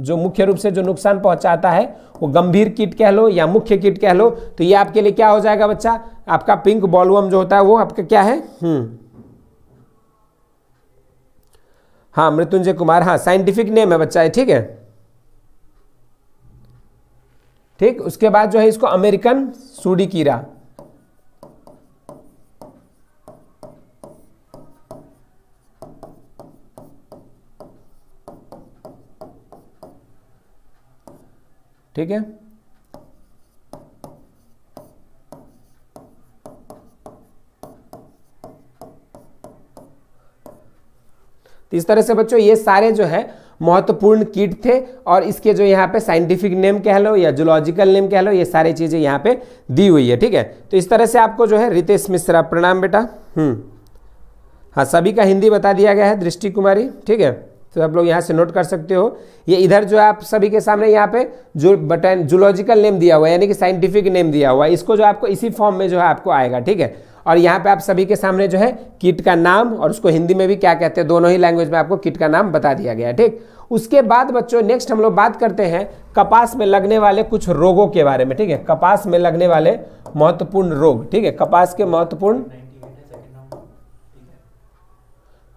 जो मुख्य रूप से जो नुकसान पहुंचाता है वो गंभीर कीट कह लो या मुख्य कीट कह लो तो ये आपके लिए क्या हो जाएगा बच्चा आपका पिंक बॉलवम जो होता है वो आपका क्या है हम्म। हाँ मृत्युंजय कुमार हाँ साइंटिफिक नेम है बच्चा है ठीक है ठीक उसके बाद जो है इसको अमेरिकन सूडी कीरा ठीक है तो इस तरह से बच्चों ये सारे जो है महत्वपूर्ण कीट थे और इसके जो यहाँ पे साइंटिफिक नेम कह लो या जुलॉजिकल नेम कह लो ये सारी चीज़ें यहाँ पे दी हुई है ठीक है तो इस तरह से आपको जो है रितेश मिश्रा प्रणाम बेटा हम्म। हाँ सभी का हिंदी बता दिया गया है दृष्टि कुमारी ठीक है तो आप लोग यहाँ से नोट कर सकते हो ये इधर जो आप सभी के सामने यहाँ पे जो बटन जूलॉजिकल नेम दिया हुआ है यानी कि साइंटिफिक नेम दिया हुआ है इसको जो आपको इसी फॉर्म में जो है आपको आएगा ठीक है और यहाँ पे आप सभी के सामने जो है किट का नाम और उसको हिंदी में भी क्या कहते हैं दोनों ही लैंग्वेज में आपको किट का नाम बता दिया गया ठीक उसके बाद बच्चों नेक्स्ट हम लोग बात करते हैं कपास में लगने वाले कुछ रोगों के बारे में ठीक है कपास में लगने वाले महत्वपूर्ण रोग ठीक है कपास के महत्वपूर्ण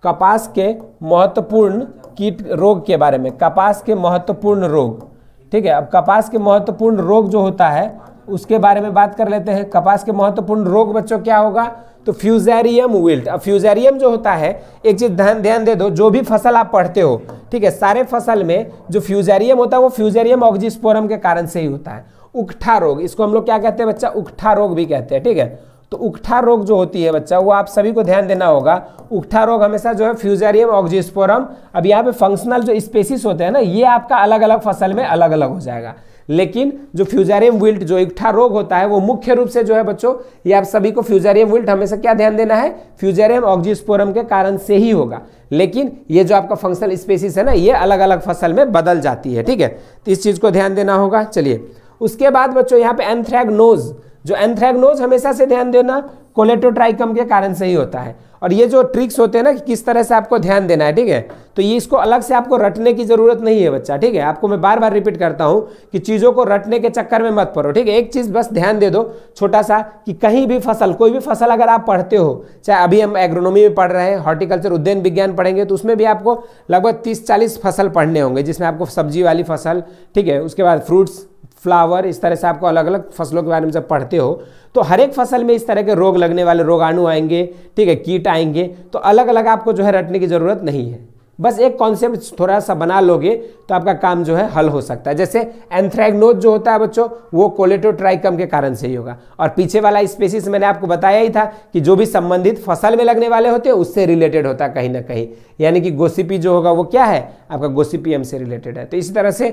कपास के महत्वपूर्ण कीट रोग के बारे में कपास के महत्वपूर्ण रोग ठीक है अब कपास के महत्वपूर्ण रोग जो होता है उसके बारे में बात कर लेते हैं कपास के महत्वपूर्ण रोग बच्चों क्या होगा तो फ्यूजेरियम विल्ट अब फ्यूजेरियम जो होता है एक चीज़ ध्यान ध्यान दे दो जो भी फसल आप पढ़ते हो ठीक है सारे फसल में जो फ्यूजेरियम होता है वो फ्यूजेरियम ऑक्जिस्पोरम के कारण से ही होता है उकठा रोग इसको हम लोग क्या कहते हैं बच्चा उकठा रोग भी कहते हैं ठीक है तो उकठा रोग जो होती है बच्चा वो आप सभी को ध्यान देना होगा उकठा रोग हमेशा जो है फ्यूजेरियम ऑक्जिस्पोरम अब यहाँ पे फंक्शनल जो स्पेसिस होते हैं ना ये आपका अलग अलग फसल में अलग अलग हो जाएगा लेकिन जो फ्यूजारियम विल्ट जो इकट्ठा रोग होता है वो मुख्य रूप से जो है बच्चों ये आप सभी को फ्यूजारियम विल्ट हमेशा क्या ध्यान देना है फ्यूजारियम ऑक्जिस्पोरम के कारण से ही होगा लेकिन ये जो आपका फंक्शनल स्पेसिस है ना ये अलग अलग फसल में बदल जाती है ठीक है तो इस चीज़ को ध्यान देना होगा चलिए उसके बाद बच्चों यहाँ पे एंथ्रैगनोज जो एंथ्रैगनोज हमेशा से ध्यान देना कोलेटोट्राइकम के कारण से ही होता है और ये जो ट्रिक्स होते हैं ना कि किस तरह से आपको ध्यान देना है ठीक है तो ये इसको अलग से आपको रटने की ज़रूरत नहीं है बच्चा ठीक है आपको मैं बार बार रिपीट करता हूँ कि चीज़ों को रटने के चक्कर में मत पड़ो ठीक है एक चीज़ बस ध्यान दे दो छोटा सा कि कहीं भी फसल कोई भी फसल अगर आप पढ़ते हो चाहे अभी हम एग्रोनॉमी में पढ़ रहे हैं हॉर्टिकल्चर उद्यन विज्ञान पढ़ेंगे तो उसमें भी आपको लगभग तीस चालीस फसल पढ़ने होंगे जिसमें आपको सब्जी वाली फसल ठीक है उसके बाद फ्रूट्स फ्लावर इस तरह से आपको अलग अलग फसलों के बारे में जब पढ़ते हो तो हर एक फसल में इस तरह के रोग लगने वाले रोगाणु आएंगे ठीक है कीट आएंगे तो अलग अलग आपको जो है रटने की ज़रूरत नहीं है बस एक कॉन्सेप्ट थोड़ा सा बना लोगे तो आपका काम जो है हल हो सकता है जैसे एंथ्रैग्नोज जो होता है बच्चों वो कोलेटोट्राइकम के कारण से ही होगा और पीछे वाला स्पेसिस मैंने आपको बताया ही था कि जो भी संबंधित फसल में लगने वाले होते हैं उससे रिलेटेड होता है कहीं ना कहीं यानी कि गोसिपी जो होगा वो क्या है आपका गोसिपियम से रिलेटेड है तो इसी तरह से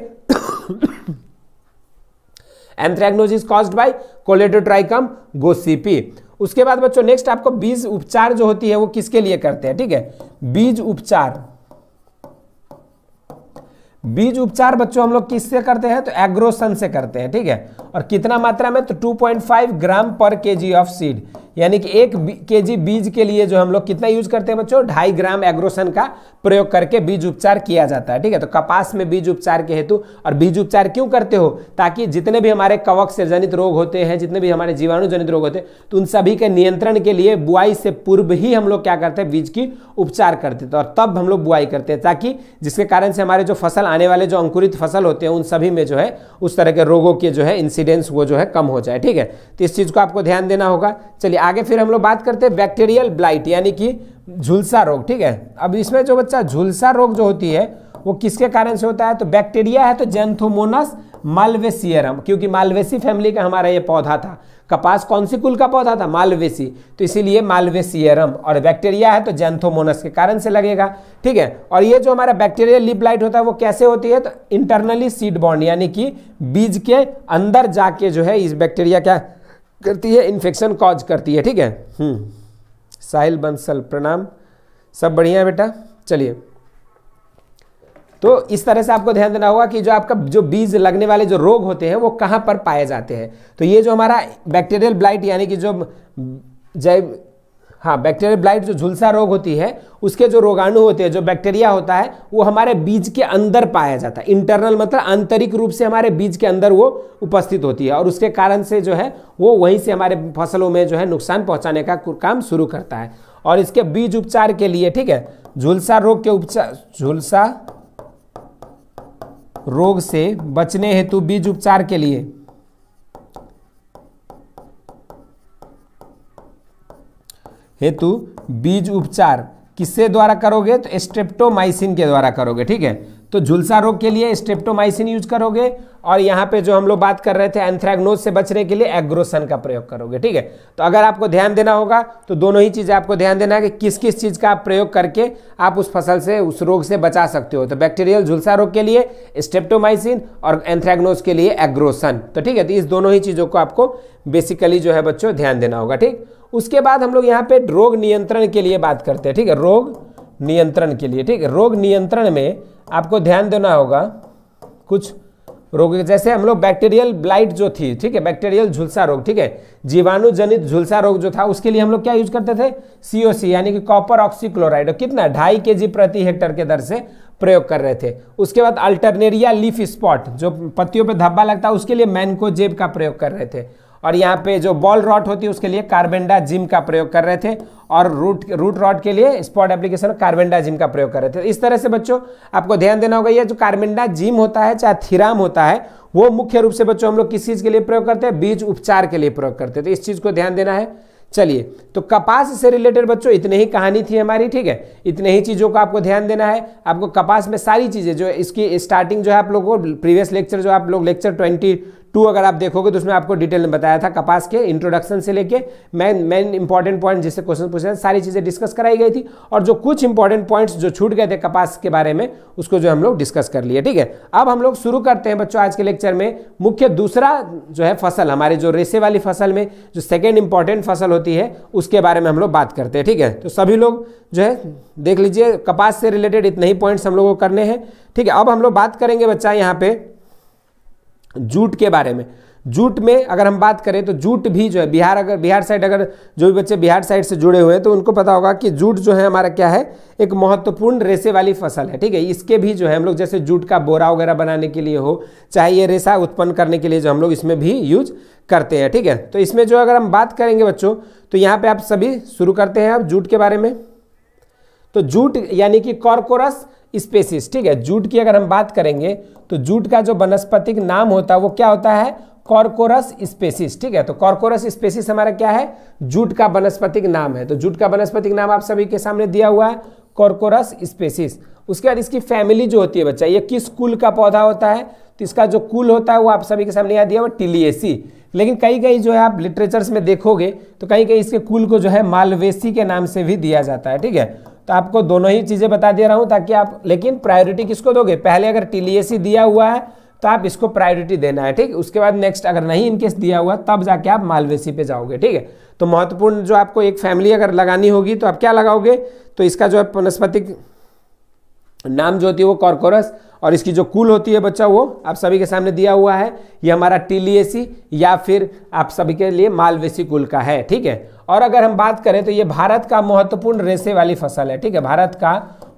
anthracnose is caused by colletotrichum gossypii उसके बाद बच्चों नेक्स्ट आपको बीज उपचार जो होती है वो किसके लिए करते हैं ठीक है बीज उपचार बीज उपचार बच्चों हम लोग किससे करते हैं तो एग्रोसन से करते हैं ठीक है और कितना मात्रा में तो 2.5 ग्राम पर केजी ऑफ सीड यानी कि एक केजी बीज के लिए जो हम लोग कितना यूज करते हैं बच्चों ढाई ग्राम एग्रोसन का प्रयोग करके बीज उपचार किया जाता है ठीक है तो कपास में बीज उपचार के हेतु और बीज उपचार क्यों करते हो ताकि जितने भी हमारे कवक से जनित रोग होते हैं जितने भी हमारे जीवाणु जनित रोग होते हैं तो उन सभी के नियंत्रण के लिए बुआई से पूर्व ही हम लोग क्या करते हैं बीज की उपचार करते थे तो और तब हम लोग बुआई करते हैं ताकि जिसके कारण से हमारे जो फसल आने वाले जो अंकुरित फसल होते हैं उन सभी में जो है उस तरह के रोगों के जो है इनसे इंसिडेंस वो जो है कम हो जाए ठीक है तो इस चीज़ को आपको ध्यान देना होगा चलिए आगे फिर हम लोग बात करते हैं बैक्टीरियल ब्लाइट यानी कि झुलसा रोग ठीक है अब इसमें जो बच्चा झुलसा रोग जो होती है वो किसके कारण से होता है तो बैक्टीरिया है तो जेंथोमोनस मालवेसियरम क्योंकि मालवेसी फैमिली का हमारा ये पौधा था कपास कौन सी कुल का पौधा था मालवेसी तो इसीलिए मालवेसियरम और बैक्टीरिया है तो जेंथोमोनस के कारण से लगेगा ठीक है और ये जो हमारा बैक्टीरिया लिप लाइट होता है वो कैसे होती है तो इंटरनली सीड बॉन्ड यानी कि बीज के अंदर जाके जो है इस बैक्टीरिया क्या करती है इन्फेक्शन कॉज करती है ठीक है हम्म। साहिल बंसल प्रणाम सब बढ़िया बेटा चलिए तो इस तरह से आपको ध्यान देना होगा कि जो आपका जो बीज लगने वाले जो रोग होते हैं वो कहाँ पर पाए जाते हैं तो ये जो हमारा बैक्टीरियल ब्लाइट यानी कि जो जैव हाँ बैक्टीरियल ब्लाइट जो झुलसा रोग होती है उसके जो रोगाणु होते हैं जो बैक्टीरिया होता है वो हमारे बीज के अंदर पाया जाता है इंटरनल मतलब आंतरिक रूप से हमारे बीज के अंदर वो उपस्थित होती है और उसके कारण से जो है वो वहीं से हमारे फसलों में जो है नुकसान पहुंचाने का काम शुरू करता है और इसके बीज उपचार के लिए ठीक है झुलसा रोग के उपचार झुलसा रोग से बचने हेतु बीज उपचार के लिए हेतु बीज उपचार किससे द्वारा करोगे तो स्ट्रेप्टोमाइसिन के द्वारा करोगे ठीक है तो झुलसा रोग के लिए स्टेप्टोमाइसिन यूज करोगे और यहाँ पे जो हम लोग बात कर रहे थे एंथ्रैग्नोज से बचने के लिए एग्रोसन का प्रयोग करोगे ठीक है तो अगर आपको ध्यान देना होगा तो दोनों ही चीज़ आपको ध्यान देना है कि किस किस चीज़ का आप प्रयोग करके आप उस फसल से उस रोग से बचा सकते हो तो बैक्टीरियल झुलसा रोग के लिए स्टेप्टोमाइसिन और एंथ्रैग्नोज के लिए एग्रोसन तो ठीक है तो इस दोनों ही चीज़ों को आपको बेसिकली जो है बच्चों ध्यान देना होगा ठीक उसके बाद हम लोग यहाँ पे रोग नियंत्रण के लिए बात करते हैं ठीक है रोग नियंत्रण के लिए ठीक है रोग नियंत्रण में आपको ध्यान देना होगा कुछ रोग जैसे हम लोग बैक्टीरियल ब्लाइट जो थी ठीक है बैक्टीरियल झुलसा रोग ठीक है जीवाणु जनित झुलसा रोग जो था उसके लिए हम लोग क्या यूज करते थे सीओसी यानी कि कॉपर ऑक्सीक्लोराइड कितना ढाई के जी प्रति हेक्टर के दर से प्रयोग कर रहे थे उसके बाद अल्टरनेरिया लीफ स्पॉट जो पत्तियों पे धब्बा लगता है उसके लिए मैनको जेब का प्रयोग कर रहे थे और यहाँ पे जो बॉल रॉट होती है उसके लिए कार्बेंडा जिम का प्रयोग कर रहे थे और रूट रूट रॉट के लिए स्पॉट एप्लीकेशन कार्बेंडा जिम का प्रयोग कर रहे थे इस तरह से बच्चों आपको ध्यान देना होगा ये जो कार्बेंडा जिम होता है चाहे थिराम होता है वो मुख्य रूप से बच्चों हम लोग किस चीज़ के लिए प्रयोग करते हैं बीज उपचार के लिए प्रयोग करते हैं तो इस चीज़ को ध्यान देना है चलिए तो कपास से रिलेटेड बच्चों इतनी ही कहानी थी हमारी ठीक है इतने ही चीज़ों का आपको ध्यान देना है आपको कपास में सारी चीज़ें जो इसकी स्टार्टिंग जो है आप लोग को प्रीवियस लेक्चर जो आप लोग लेक्चर ट्वेंटी टू अगर आप देखोगे तो उसमें आपको डिटेल में बताया था कपास के इंट्रोडक्शन से लेके मेन मेन इंपॉर्टेंट पॉइंट जिससे क्वेश्चन पूछे हैं सारी चीज़ें डिस्कस कराई गई थी और जो कुछ इंपॉर्टेंट पॉइंट्स जो छूट गए थे कपास के बारे में उसको जो हम लोग डिस्कस कर लिए ठीक है अब हम लोग शुरू करते हैं बच्चों आज के लेक्चर में मुख्य दूसरा जो है फसल हमारे जो रेसे वाली फसल में जो सेकेंड इंपॉर्टेंट फसल होती है उसके बारे में हम लोग बात करते हैं ठीक है तो सभी लोग जो है देख लीजिए कपास से रिलेटेड इतने ही पॉइंट्स हम लोगों को करने हैं ठीक है अब हम लोग बात करेंगे बच्चा यहाँ पे जूट के बारे में जूट में अगर हम बात करें तो जूट भी जो है बिहार अगर बिहार साइड अगर जो भी बच्चे बिहार साइड से जुड़े हुए हैं तो उनको पता होगा कि जूट जो है हमारा क्या है एक महत्वपूर्ण रेसे वाली फसल है ठीक है इसके भी जो है हम लोग जैसे जूट का बोरा वगैरह बनाने के लिए हो चाहे ये रेशा उत्पन्न करने के लिए जो हम लोग इसमें भी यूज करते हैं ठीक है तो इसमें जो अगर हम बात करेंगे बच्चों तो यहाँ पर आप सभी शुरू करते हैं आप जूट के बारे में तो जूट यानी कि कॉर्कोरस स्पेसिस ठीक है जूट की अगर हम बात करेंगे तो जूट का जो वनस्पतिक नाम होता है वो क्या होता है कॉर्कोरस स्पेसिस ठीक है तो कॉर्कोरस स्पेसिस हमारा क्या है जूट का वनस्पतिक नाम है तो जूट का वनस्पतिक नाम आप सभी के सामने दिया हुआ है कॉर्कोरस स्पेसिस उसके बाद इसकी फैमिली जो होती है बच्चा ये किस कुल का पौधा होता है तो इसका जो कुल होता है वो आप सभी के सामने याद दिया वो टिलिएसी लेकिन कहीं कहीं जो है आप लिटरेचर्स में देखोगे तो कहीं कहीं इसके कुल को जो है मालवेसी के नाम से भी दिया जाता है ठीक है तो आपको दोनों ही चीज़ें बता दे रहा हूँ ताकि आप लेकिन प्रायोरिटी किसको दोगे पहले अगर टिलिएसी दिया हुआ है तो आप इसको प्रायोरिटी देना है ठीक उसके बाद नेक्स्ट अगर नहीं इनकेस दिया हुआ तब जाके आप मालवेसी पे जाओगे ठीक है तो महत्वपूर्ण जो आपको एक फैमिली अगर लगानी होगी तो आप क्या लगाओगे तो इसका जो है वनस्पतिक नाम जो होती है वो कॉर्कोरस और इसकी जो कुल होती है बच्चा वो आप सभी के सामने दिया हुआ है ये हमारा टीलिएसी या फिर आप सभी के लिए मालवेसी कुल का है ठीक है और अगर हम बात करें तो ये भारत का महत्वपूर्ण रेसे वाली फसल है ठीक है भारत का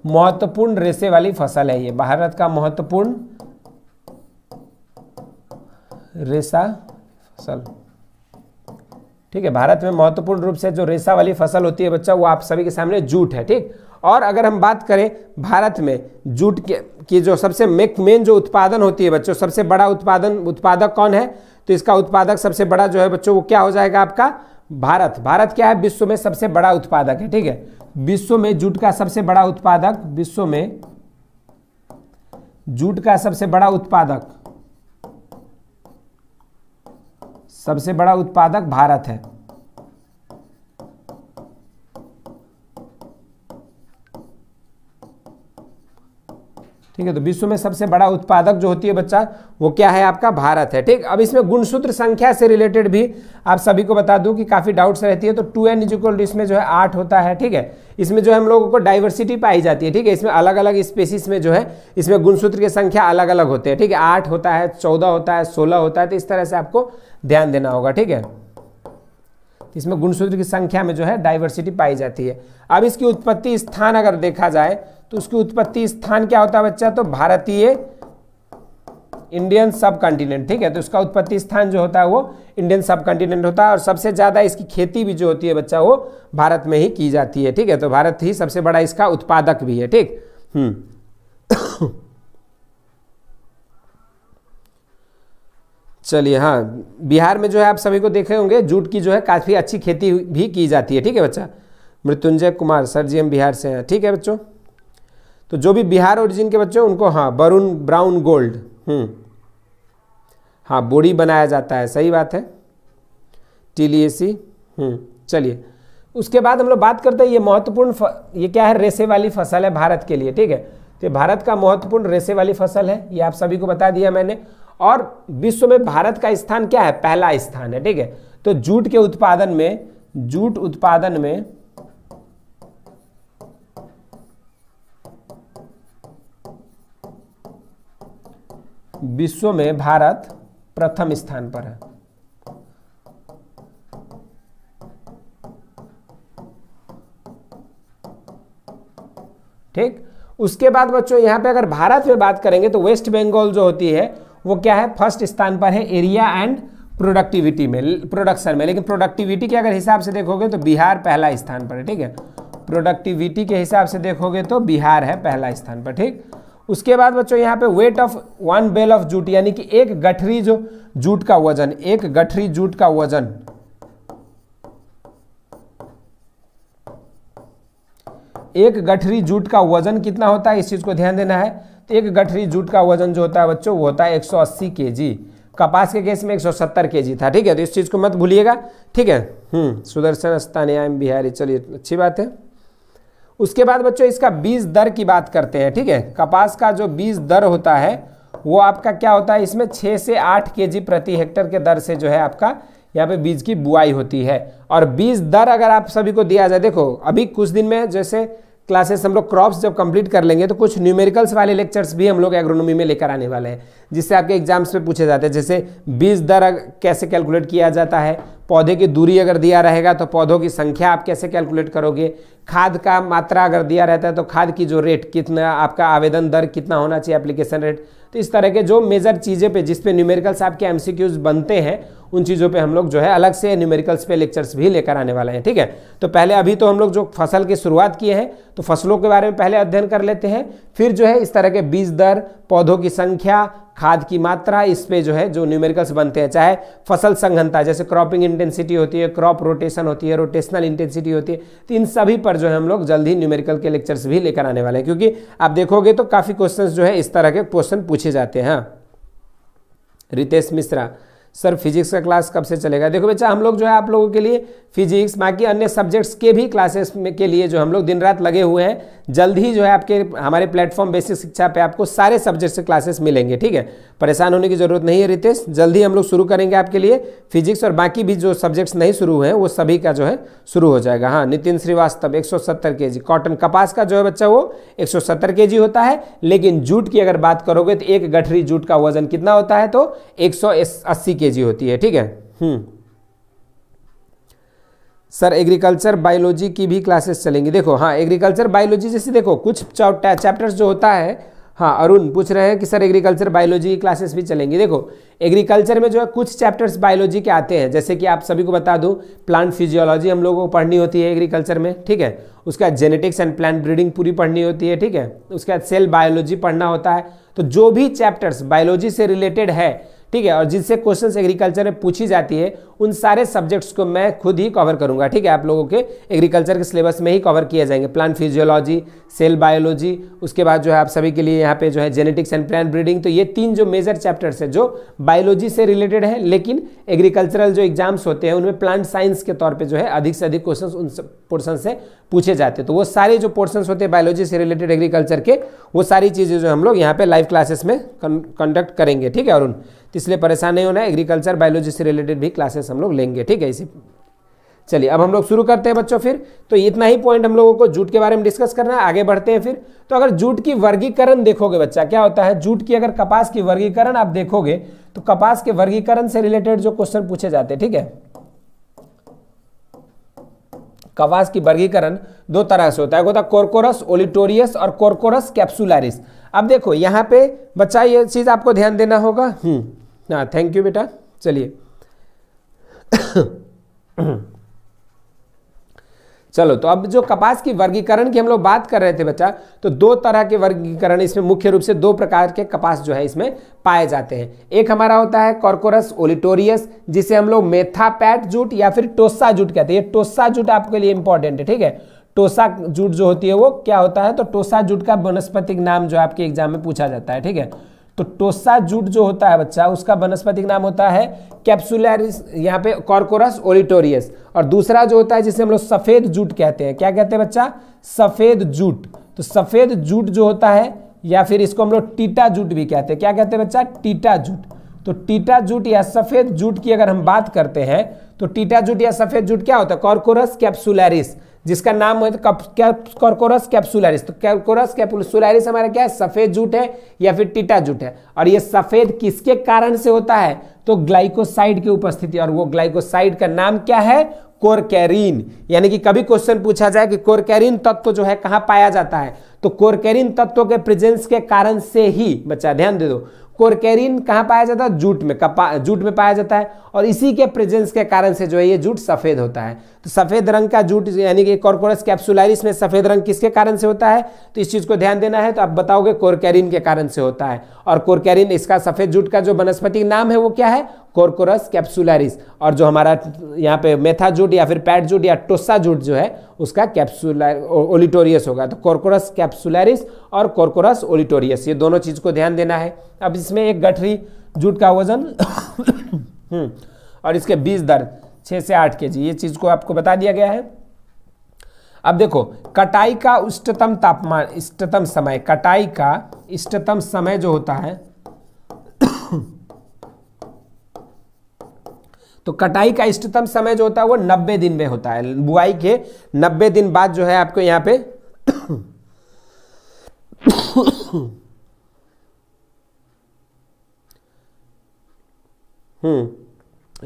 महत्वपूर्ण रेसे वाली फसल है ये भारत का महत्वपूर्ण रेसा फसल ठीक है भारत में महत्वपूर्ण रूप से जो रेसा वाली फसल होती है बच्चा वो आप सभी के सामने जूट है ठीक और अगर हम बात करें भारत में जूट के की जो सबसे मेन जो उत्पादन होती है बच्चों सबसे बड़ा उत्पादन उत्पादक कौन है तो इसका उत्पादक सबसे बड़ा जो है बच्चों वो क्या हो जाएगा आपका भारत भारत क्या है विश्व में सबसे बड़ा उत्पादक है ठीक है विश्व में जूट का सबसे बड़ा उत्पादक विश्व में जूट का सबसे बड़ा उत्पादक सबसे बड़ा उत्पादक भारत है ठीक है तो विश्व में सबसे बड़ा उत्पादक जो होती है बच्चा वो क्या है आपका भारत है ठीक अब इसमें गुणसूत्र संख्या से रिलेटेड भी आप सभी को बता दूं कि काफ़ी डाउट्स रहती है तो टू एन इजिकल इसमें जो है आठ होता है ठीक है इसमें जो है हम लोगों को डाइवर्सिटी पाई जाती है ठीक है इसमें अलग अलग स्पेसिस में जो है इसमें गुणसूत्र की संख्या अलग अलग होते हैं ठीक है आठ होता है चौदह होता है सोलह होता है तो इस तरह से आपको ध्यान देना होगा ठीक है इसमें गुणसूत्र की संख्या में जो है डाइवर्सिटी पाई जाती है अब इसकी उत्पत्ति स्थान अगर देखा जाए तो उसकी उत्पत्ति स्थान क्या होता है बच्चा तो भारतीय इंडियन सब कॉन्टिनेंट ठीक है तो उसका उत्पत्ति स्थान जो होता है वो इंडियन सब कॉन्टिनेंट होता है और सबसे ज़्यादा इसकी खेती भी जो होती है बच्चा वो भारत में ही की जाती है ठीक है तो भारत ही सबसे बड़ा इसका उत्पादक भी है ठीक हम्म चलिए हाँ बिहार में जो है आप सभी को देखे होंगे जूट की जो है काफ़ी अच्छी खेती भी की जाती है ठीक है बच्चा मृत्युंजय कुमार सर जी हम बिहार से हैं ठीक है बच्चों तो जो भी बिहार ओरिजिन के बच्चे उनको हाँ वरुण ब्राउन गोल्ड हम्म। हाँ बोड़ी बनाया जाता है सही बात है टी ली हम्म, चलिए उसके बाद हम लोग बात करते हैं ये महत्वपूर्ण ये क्या है रेसे वाली फसल है भारत के लिए ठीक है तो भारत का महत्वपूर्ण रेसे वाली फसल है ये आप सभी को बता दिया मैंने और विश्व में भारत का स्थान क्या है पहला स्थान है ठीक है तो जूट के उत्पादन में जूट उत्पादन में विश्व में भारत प्रथम स्थान पर है ठीक उसके बाद बच्चों यहां पे अगर भारत में बात करेंगे तो वेस्ट बंगाल जो होती है वो क्या है फर्स्ट स्थान पर है एरिया एंड प्रोडक्टिविटी में प्रोडक्शन में लेकिन प्रोडक्टिविटी के अगर हिसाब से देखोगे तो बिहार पहला स्थान पर है ठीक है प्रोडक्टिविटी के हिसाब से देखोगे तो बिहार है पहला स्थान पर ठीक उसके बाद बच्चों यहाँ पे weight of one bale of jute यानी कि एक गठरी जो जूट का वजन एक गठरी जूट का वजन एक गठरी जूट का वजन कितना होता है इस चीज को ध्यान देना है एक गठरी जूट का वजन जो होता है बच्चों वो होता है 180 केजी कपास के केस में 170 केजी था ठीक है तो इस चीज़ को मत भूलिएगा ठीक है हम्म, सुदर्शन स्थान बिहारी चलिए अच्छी बात है उसके बाद बच्चों इसका बीज दर की बात करते हैं ठीक है कपास का जो बीज दर होता है वो आपका क्या होता है इसमें छः से आठ के प्रति हेक्टर के दर से जो है आपका यहाँ पे बीज की बुआई होती है और बीज दर अगर आप सभी को दिया जाए देखो अभी कुछ दिन में जैसे क्लासेस हम लोग क्रॉप्स जब कंप्लीट कर लेंगे तो कुछ न्यूमेरिकल्स वाले लेक्चर्स भी हम लोग एग्रोनॉमी में लेकर आने वाले हैं जिससे आपके एग्जाम्स में पूछे जाते हैं जैसे बीज दर कैसे कैलकुलेट किया जाता है पौधे की दूरी अगर दिया रहेगा तो पौधों की संख्या आप कैसे कैलकुलेट करोगे खाद का मात्रा अगर दिया रहता है तो खाद की जो रेट कितना आपका आवेदन दर कितना होना चाहिए एप्लीकेशन रेट तो इस तरह के जो मेजर चीज़ें पे जिस पे न्यूमेरिकल्स आपके एमसीक्यूज बनते हैं उन चीज़ों पे हम लोग जो है अलग से न्यूमेरिकल्स पे लेक्चर्स भी लेकर आने वाले हैं ठीक है तो पहले अभी तो हम लोग जो फसल की शुरुआत किए हैं तो फसलों के बारे में पहले अध्ययन कर लेते हैं फिर जो है इस तरह के बीज दर पौधों की संख्या खाद की मात्रा इस पे जो है जो न्यूमेरिकल्स बनते हैं चाहे फसल संघनता जैसे क्रॉपिंग इंटेंसिटी होती है क्रॉप रोटेशन होती है रोटेशनल इंटेंसिटी होती है तो इन सभी पर जो है हम लोग जल्द ही न्यूमेरिकल के लेक्चर्स भी लेकर आने वाले हैं क्योंकि आप देखोगे तो काफ़ी क्वेश्चन जो है इस तरह के क्वेश्चन पूछे पूछे जाते हैं रितेश मिश्रा सर फिजिक्स का क्लास कब से चलेगा देखो बच्चा हम लोग जो है आप लोगों के लिए फिजिक्स बाकी अन्य सब्जेक्ट्स के भी क्लासेस में के लिए जो हम लोग दिन रात लगे हुए हैं जल्द ही जो है आपके हमारे प्लेटफॉर्म बेसिक शिक्षा पे आपको सारे सब्जेक्ट्स के क्लासेस मिलेंगे ठीक है परेशान होने की जरूरत नहीं है रितेश जल्द ही हम लोग शुरू करेंगे आपके लिए फिजिक्स और बाकी भी जो सब्जेक्ट्स नहीं शुरू हुए हैं वो सभी का जो है शुरू हो जाएगा हाँ नितिन श्रीवास्तव एक सौ कॉटन कपास का जो है बच्चा वो एक सौ होता है लेकिन जूट की अगर बात करोगे तो एक गठरी जूट का वजन कितना होता है तो एक सौ के होती है ठीक है हम्म। सर एग्रीकल्चर बायोलॉजी की भी क्लासेस चलेंगी देखो हाँ एग्रीकल्चर बायोलॉजी जैसे देखो कुछ चैप्टर्स जो होता है हाँ अरुण पूछ रहे हैं कि सर एग्रीकल्चर बायोलॉजी की क्लासेस भी चलेंगी देखो एग्रीकल्चर में जो है कुछ चैप्टर्स बायोलॉजी के आते हैं जैसे कि आप सभी को बता दूँ प्लांट फिजियोलॉजी हम लोगों को पढ़नी होती है एग्रीकल्चर में ठीक है उसके बाद जेनेटिक्स एंड प्लांट ब्रीडिंग पूरी पढ़नी होती है ठीक है उसके बाद सेल बायोलॉजी पढ़ना होता है तो जो भी चैप्टर्स बायोलॉजी से रिलेटेड है ठीक है और जिससे क्वेश्चन एग्रीकल्चर में पूछी जाती है उन सारे सब्जेक्ट्स को मैं खुद ही कवर करूंगा ठीक है आप लोगों के एग्रीकल्चर के सिलेबस में ही कवर किए जाएंगे प्लांट फिजियोलॉजी सेल बायोलॉजी उसके बाद जो है आप सभी के लिए यहाँ पे जो है जेनेटिक्स एंड प्लांट ब्रीडिंग तो ये तीन जो मेजर चैप्टर्स है जो बायोलॉजी से रिलेटेड है लेकिन एग्रीकल्चरल जो एग्जाम्स होते हैं उनमें प्लांट साइंस के तौर पर जो है अधिक से अधिक क्वेश्चन उन पोर्सन से पूछे जाते हैं तो वो सारे जो पोर्सन होते हैं बायोलॉजी से रिलेटेड एग्रीकल्चर के वो सारी चीज़ें जो हम लोग यहाँ पे लाइव क्लासेस में कंडक्ट करेंगे ठीक है अरुण तो इसलिए परेशान नहीं होना है एग्रीकल्चर बायोलॉजी से रिलेटेड भी क्लासेस हम लोग लेंगे ठीक है इसी चलिए अब हम लोग शुरू करते हैं बच्चों फिर तो इतना ही पॉइंट हम लोगों को जूट के बारे में डिस्कस करना है आगे बढ़ते हैं फिर तो अगर जूट की वर्गीकरण देखोगे बच्चा क्या होता है जूट की अगर कपास की वर्गीकरण आप देखोगे तो कपास के वर्गीकरण से रिलेटेड जो क्वेश्चन पूछे जाते हैं ठीक है कपास की वर्गीकरण दो तरह से होता है होता कोरकोरस ओलिटोरियस और कोरकोरस कैप्सुलरिस अब देखो यहां पे बच्चा ये चीज़ आपको ध्यान देना होगा हम्म हाँ थैंक यू बेटा चलिए चलो तो अब जो कपास की वर्गीकरण की हम लोग बात कर रहे थे बच्चा तो दो तरह के वर्गीकरण इसमें मुख्य रूप से दो प्रकार के कपास जो है इसमें पाए जाते हैं एक हमारा होता है कॉर्कोरस ओलिटोरियस जिसे हम लोग मेथापैट जूट या फिर टोसा जूट कहते हैं ये टोसा जूट आपके लिए इंपॉर्टेंट है ठीक है टोसा जूट जो होती है वो क्या होता है तो टोसा जूट का वनस्पतिक नाम जो आपके एग्जाम में पूछा जाता है ठीक है तो टोसा जूट जो होता है बच्चा उसका वनस्पतिक नाम होता है कैप्सुलरिस यहाँ पे कॉर्कोरस ओलिटोरियस और दूसरा जो होता है जिसे हम लोग सफ़ेद जूट कहते हैं क्या कहते हैं बच्चा सफ़ेद जूट तो सफ़ेद जूट जो होता है या फिर इसको हम लोग टीटा जूट भी कहते हैं क्या कहते हैं बच्चा टीटा जूट तो टीटा जूट या सफ़ेद जूट की अगर हम बात करते हैं तो टीटा जूट या सफ़ेद जूट क्या होता है कॉर्कोरस कैप्सुलरिस जिसका नाम है तो कॉर्कोरस कैप्सुलरिस तो कॉर्कोरस कैप्सुलरिस हमारा क्या है सफ़ेद जूट है या फिर टीटा जूट है और ये सफ़ेद किसके कारण से होता है तो ग्लाइकोसाइड की उपस्थिति और वो ग्लाइकोसाइड का नाम क्या है कोरकैरिन यानी कि कभी क्वेश्चन पूछा जाए कि कोरकैरिन तत्व जो है कहाँ पाया जाता है तो कोरकैरिन तत्व के प्रेजेंस के कारण से ही बच्चा ध्यान दे दो कोरकेरिन कहाँ पाया जाता है जूट में कपा जूट में पाया जाता है और इसी के प्रेजेंस के कारण से जो है ये जूट सफ़ेद होता है तो सफ़ेद रंग का जूट यानी कि कॉर्कोरस कैप्सुलरिस में सफ़ेद रंग किसके कारण से होता है तो इस चीज़ को ध्यान देना है तो आप बताओगे कोरकेरिन के कारण से होता है और कोरकेरिन इसका सफ़ेद जूट का जो वनस्पति नाम है वो क्या है कोरकोरस कैप्सुलरिस और जो हमारा यहाँ पे मेथा जूट या फिर पैट जूट या टोसा जूट जो है उसका कैप्सुलर ओलिटोरियस होगा तो कोरकोरस कैप्सुलरिस और कोरकोरस ओलिटोरियस ये दोनों चीज़ को ध्यान देना है अब इसमें एक गठरी जूट का वजन हम्म, और इसके बीज दर छः से आठ के जी ये चीज़ को आपको बता दिया गया है अब देखो कटाई का उष्टतम तापमान इष्टतम समय कटाई का इष्टतम समय जो होता है तो कटाई का इष्टतम समय जो होता है वो नब्बे दिन में होता है बुआई के नब्बे दिन बाद जो है आपको यहाँ पे हम्म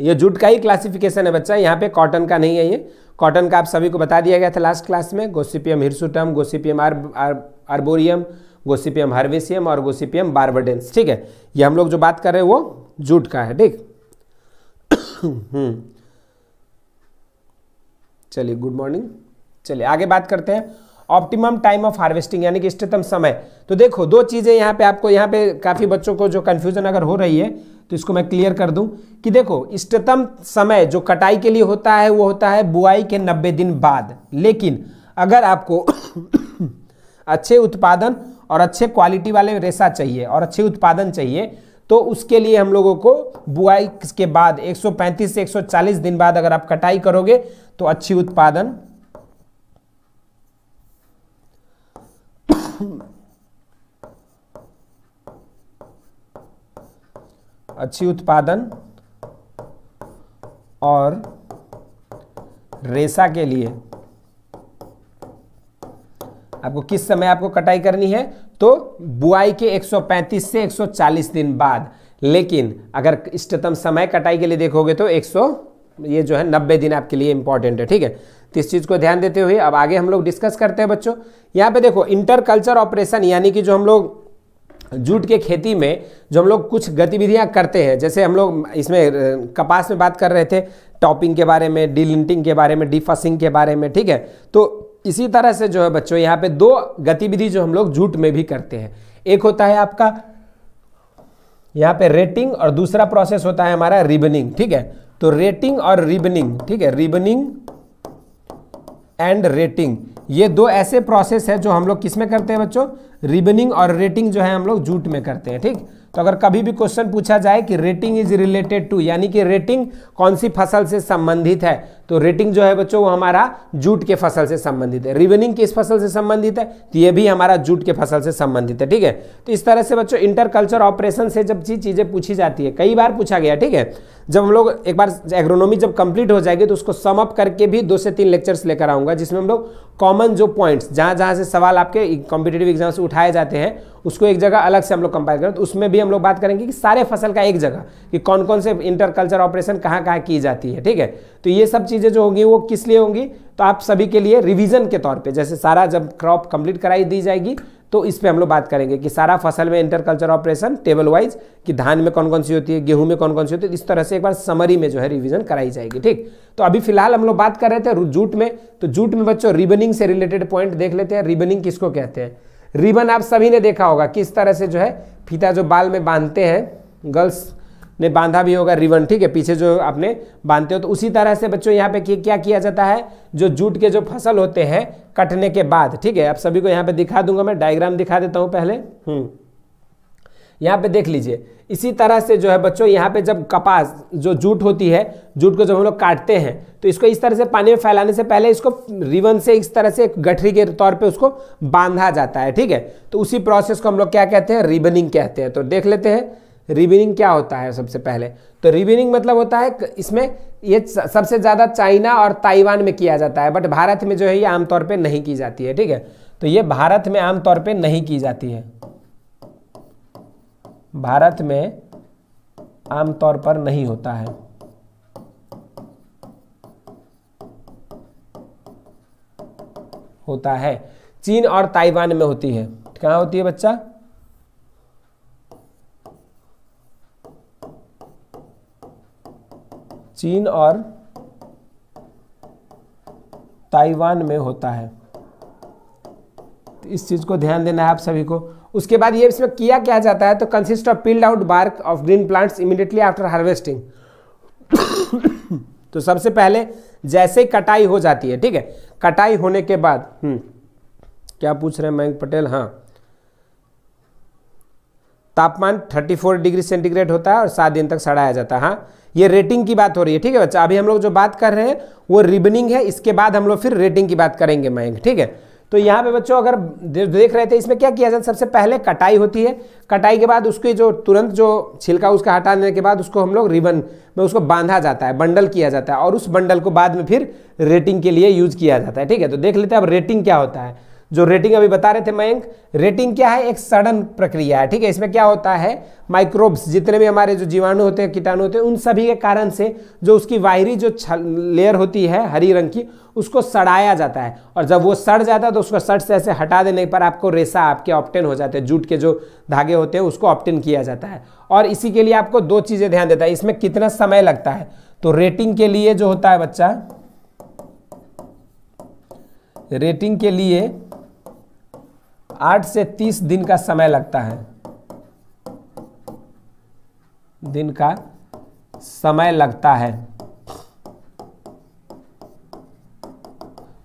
ये जूट का ही क्लासिफिकेशन है बच्चा यहाँ पे कॉटन का नहीं है ये कॉटन का आप सभी को बता दिया गया था लास्ट क्लास में gossypium hirsutum gossypium ar, ar arboreum gossypium herbaceum और गोसिपियम बार्बडेंस ठीक है ये हम लोग जो बात कर रहे हैं वो जूट का है ठीक हम्म। चलिए गुड मॉर्निंग चलिए आगे बात करते हैं ऑप्टिमम टाइम ऑफ हार्वेस्टिंग यानी कि इष्टतम समय तो देखो दो चीज़ें यहां पे आपको यहां पे काफ़ी बच्चों को जो कंफ्यूजन अगर हो रही है तो इसको मैं क्लियर कर दूं कि देखो इष्टतम समय जो कटाई के लिए होता है वो होता है बुआई के नब्बे दिन बाद लेकिन अगर आपको अच्छे उत्पादन और अच्छे क्वालिटी वाले रेसा चाहिए और अच्छे उत्पादन चाहिए तो उसके लिए हम लोगों को बुआई के बाद 135 से 140 दिन बाद अगर आप कटाई करोगे तो अच्छी उत्पादन अच्छी उत्पादन और रेसा के लिए आपको किस समय आपको कटाई करनी है तो बुआई के 135 से 140 दिन बाद लेकिन अगर इष्टतम समय कटाई के लिए देखोगे तो 100 ये जो है 90 दिन आपके लिए इंपॉर्टेंट है ठीक है तो इस चीज़ को ध्यान देते हुए अब आगे हम लोग डिस्कस करते हैं बच्चों यहाँ पे देखो इंटर कल्चर ऑपरेशन यानी कि जो हम लोग जूट के खेती में जो हम लोग कुछ गतिविधियां करते हैं जैसे हम लोग इसमें कपास में बात कर रहे थे टॉपिंग के बारे में डीलिंटिंग के बारे में डीफसिंग के बारे में ठीक है तो इसी तरह से जो है बच्चों यहां पे दो गतिविधि जो हम लोग झूठ में भी करते हैं एक होता है आपका यहां पे रेटिंग और दूसरा प्रोसेस होता है हमारा रिबनिंग ठीक है तो रेटिंग और रिबनिंग ठीक है रिबनिंग एंड रेटिंग ये दो ऐसे प्रोसेस है जो हम लोग किस में करते हैं बच्चों रिबनिंग और रेटिंग जो है हम लोग झूठ में करते हैं ठीक तो अगर कभी भी क्वेश्चन पूछा जाए कि रेटिंग इज रिलेटेड टू यानी कि रेटिंग कौन सी फसल से संबंधित है तो रेटिंग जो है बच्चों वो हमारा जूट के फसल से संबंधित है रिवेनिंग किस फसल से संबंधित है तो ये भी हमारा जूट के फसल से संबंधित है ठीक है तो इस तरह से बच्चों इंटरकल्चर ऑपरेशन से जब चीज़ें पूछी जाती है कई बार पूछा गया ठीक है जब हम लोग एक बार एग्रोनॉमी जब कंप्लीट हो जाएगी तो उसको सम अप करके भी दो से तीन लेक्चर्स लेकर आऊंगा जिसमें हम लोग कॉमन जो पॉइंट्स जहां जहाँ से सवाल आपके कॉम्पिटेटिव एग्जाम से उठाए जाते हैं उसको एक जगह अलग से हम लोग कंपाइल करें तो उसमें भी हम लोग बात करेंगे कि सारे फसल का एक जगह कि कौन कौन से इंटरकल्चर ऑपरेशन कहाँ कहाँ की जाती है ठीक है तो ये सब चीज़ें जो होंगी वो किस लिए होंगी तो आप सभी के लिए रिवीजन के तौर पे जैसे सारा जब क्रॉप कंप्लीट कराई दी जाएगी तो इस पर हम लोग बात करेंगे कि सारा फसल में इंटरकल्चर ऑपरेशन टेबल वाइज कि धान में कौन कौन सी होती है गेहूं में कौन कौन सी होती है इस तरह से एक बार समरी में जो है रिवीजन कराई जाएगी ठीक तो अभी फिलहाल हम लोग बात कर रहे थे जूट में तो जूट में बच्चों रिबनिंग से रिलेटेड पॉइंट देख लेते हैं रिबनिंग किसको कहते हैं रिबन आप सभी ने देखा होगा किस तरह से जो है फीता जो बाल में बांधते हैं गर्ल्स ने बांधा भी होगा रिवन ठीक है पीछे जो आपने बांधते हो तो उसी तरह से बच्चों यहाँ पे क्या किया जाता है जो जूट के जो फसल होते हैं कटने के बाद ठीक है आप सभी को यहाँ पे दिखा दूंगा मैं डायग्राम दिखा देता हूँ पहले हम्म यहाँ पे देख लीजिए इसी तरह से जो है बच्चों यहाँ पे जब कपास जो जूट होती है जूट को जब हम लोग काटते हैं तो इसको इस तरह से पानी में फैलाने से पहले इसको रिवन से इस तरह से गठरी के तौर पे उसको बांधा जाता है ठीक है तो उसी प्रोसेस को हम लोग क्या कहते हैं रिबनिंग कहते हैं तो देख लेते हैं रिविनिंग क्या होता है सबसे पहले तो रिबिनिंग मतलब होता है इसमें ये सबसे ज़्यादा चाइना और ताइवान में किया जाता है बट भारत में जो है ये आमतौर पर नहीं की जाती है ठीक है तो ये भारत में आमतौर पर नहीं की जाती है भारत में आमतौर पर नहीं होता है होता है चीन और ताइवान में होती है कहाँ होती है बच्चा चीन और ताइवान में होता है इस चीज़ को ध्यान देना है आप सभी को उसके बाद ये इसमें किया क्या जाता है तो consist of peeled out bark of green plants immediately after harvesting तो सबसे पहले जैसे कटाई हो जाती है ठीक है कटाई होने के बाद हम्म, क्या पूछ रहे हैं मयंक पटेल हाँ तापमान 34 डिग्री सेंटीग्रेड होता है और सात दिन तक सड़ाया जाता है हाँ ये रेटिंग की बात हो रही है ठीक है बच्चा अभी हम लोग जो बात कर रहे हैं वो रिबनिंग है इसके बाद हम लोग फिर रेटिंग की बात करेंगे मैंग ठीक है तो यहाँ पे बच्चों अगर देख रहे थे इसमें क्या किया जाता है सबसे पहले कटाई होती है कटाई के बाद उसकी जो तुरंत जो छिलका उसका हटाने के बाद उसको हम लोग रिबन में उसको बांधा जाता है बंडल किया जाता है और उस बंडल को बाद में फिर रेटिंग के लिए यूज किया जाता है ठीक है तो देख लेते हैं अब रेटिंग क्या होता है जो रेटिंग अभी बता रहे थे मयंक रेटिंग क्या है एक सड़न प्रक्रिया है ठीक है इसमें क्या होता है माइक्रोब्स जितने भी हमारे जो जीवाणु होते हैं कीटाणु होते हैं उन सभी के कारण से जो उसकी वायरी जो लेयर होती है हरी रंग की उसको सड़ाया जाता है और जब वो सड़ जाता है तो उसको सड़ से ऐसे हटा देने पर आपको रेसा आपके ऑप्टेन हो जाते हैं जूट के जो धागे होते हैं उसको ऑप्टेन किया जाता है और इसी के लिए आपको दो चीज़ें ध्यान देता है इसमें कितना समय लगता है तो रेटिंग के लिए जो होता है बच्चा रेटिंग के लिए आठ से तीस दिन का समय लगता है दिन का समय लगता है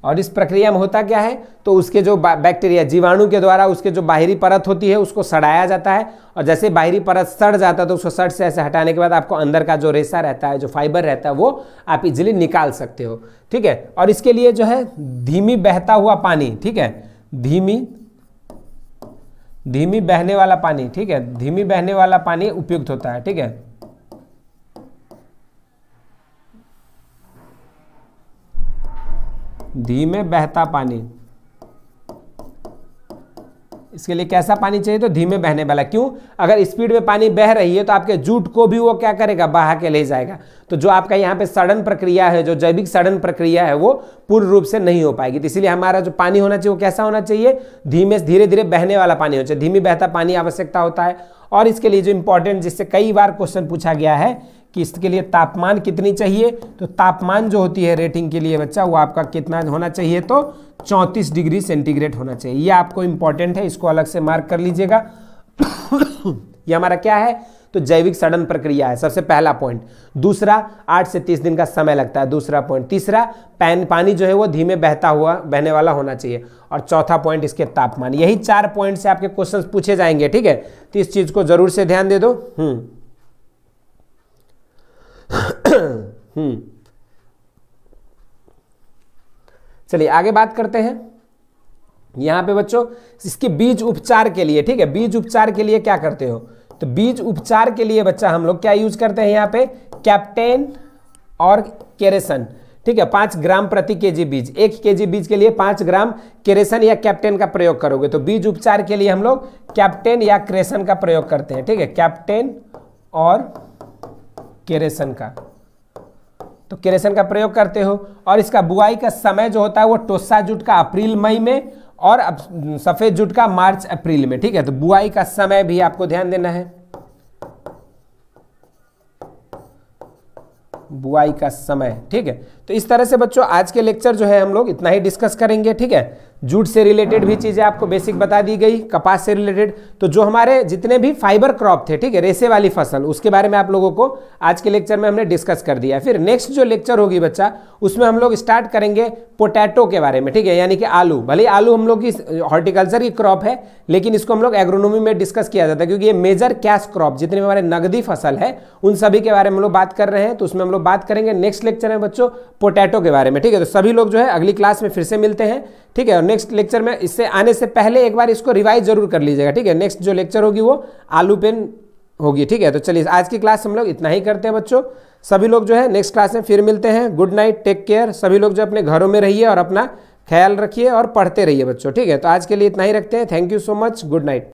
और इस प्रक्रिया में होता क्या है तो उसके जो बैक्टीरिया जीवाणु के द्वारा उसके जो बाहरी परत होती है उसको सड़ाया जाता है और जैसे बाहरी परत सड़ जाता है तो उसको सड़ से ऐसे हटाने के बाद आपको अंदर का जो रेशा रहता है जो फाइबर रहता है वो आप इजिली निकाल सकते हो ठीक है और इसके लिए जो है धीमी बहता हुआ पानी ठीक है धीमी धीमी बहने वाला पानी ठीक है धीमी बहने वाला पानी उपयुक्त होता है ठीक है धीमे बहता पानी इसके लिए कैसा पानी चाहिए तो धीमे बहने वाला क्यों अगर स्पीड में पानी बह रही है तो आपके जूट को भी वो क्या करेगा बहा के ले जाएगा तो जो आपका यहाँ पे सड़न प्रक्रिया है जो जैविक सड़न प्रक्रिया है वो पूर्ण रूप से नहीं हो पाएगी तो इसीलिए हमारा जो पानी होना चाहिए वो कैसा होना चाहिए धीमे धीरे धीरे बहने वाला पानी होना चाहिए धीमी बहता पानी आवश्यकता होता है और इसके लिए जो इंपॉर्टेंट जिससे कई बार क्वेश्चन पूछा गया है कि इसके लिए तापमान कितनी चाहिए तो तापमान जो होती है रेटिंग के लिए बच्चा वो आपका कितना होना चाहिए तो चौंतीस डिग्री सेंटीग्रेड होना चाहिए ये आपको इंपॉर्टेंट है इसको अलग से मार्क कर लीजिएगा ये हमारा क्या है तो जैविक सड़न प्रक्रिया है सबसे पहला पॉइंट दूसरा आठ से तीस दिन का समय लगता है दूसरा पॉइंट तीसरा पैन पानी जो है वो धीमे बहता हुआ बहने वाला होना चाहिए और चौथा पॉइंट इसके तापमान यही चार पॉइंट से आपके क्वेश्चन पूछे जाएंगे ठीक है तो इस चीज़ को जरूर से ध्यान दे दो हम्म हम्म। चलिए आगे बात करते हैं यहां पे बच्चों इसके बीज उपचार के लिए ठीक है बीज उपचार के लिए क्या करते हो तो बीज उपचार के लिए बच्चा हम लोग क्या यूज करते हैं यहाँ पे कैप्टेन और केरेसन ठीक है पांच ग्राम प्रति केजी बीज एक केजी बीज के लिए पांच ग्राम केरेसन या कैप्टेन का प्रयोग करोगे तो बीज उपचार के लिए हम लोग कैप्टेन या क्रेसन का प्रयोग करते हैं ठीक है कैप्टेन और केरेसन का तो केरेसन का प्रयोग करते हो और इसका बुआई का समय जो होता है वो टोसा जुट का अप्रैल मई में और सफ़ेद जुट का मार्च अप्रैल में ठीक है तो बुआई का समय भी आपको ध्यान देना है बुआई का समय ठीक है तो इस तरह से बच्चों आज के लेक्चर जो है हम लोग इतना ही डिस्कस करेंगे ठीक है जूट से रिलेटेड भी चीज़ें आपको बेसिक बता दी गई कपास से रिलेटेड तो जो हमारे जितने भी फाइबर क्रॉप थे ठीक है रेसे वाली फसल उसके बारे में आप लोगों को आज के लेक्चर में हमने डिस्कस कर दिया फिर नेक्स्ट जो लेक्चर होगी बच्चा उसमें हम लोग स्टार्ट करेंगे पोटैटो के बारे में ठीक है यानी कि आलू भले आलू हम लोग की हॉर्टिकल्चर की क्रॉप है लेकिन इसको हम लोग एग्रोनॉमी में डिस्कस किया जाता है क्योंकि ये मेजर कैश क्रॉप जितने भी हमारे नगदी फसल है उन सभी के बारे में हम लोग बात कर रहे हैं तो उसमें हम लोग बात करेंगे नेक्स्ट लेक्चर में बच्चों पोटैटो के बारे में ठीक है तो सभी लोग जो है अगली क्लास में फिर से मिलते हैं ठीक है और नेक्स्ट लेक्चर में इससे आने से पहले एक बार इसको रिवाइज जरूर कर लीजिएगा ठीक है नेक्स्ट जो लेक्चर होगी वो आलू पेन होगी ठीक है तो चलिए आज की क्लास हम लोग इतना ही करते हैं बच्चों सभी लोग जो है नेक्स्ट क्लास में फिर मिलते हैं गुड नाइट टेक केयर सभी लोग जो अपने घरों में रहिए और अपना ख्याल रखिए और पढ़ते रहिए बच्चों ठीक है तो आज के लिए इतना ही रखते हैं thank you so much good night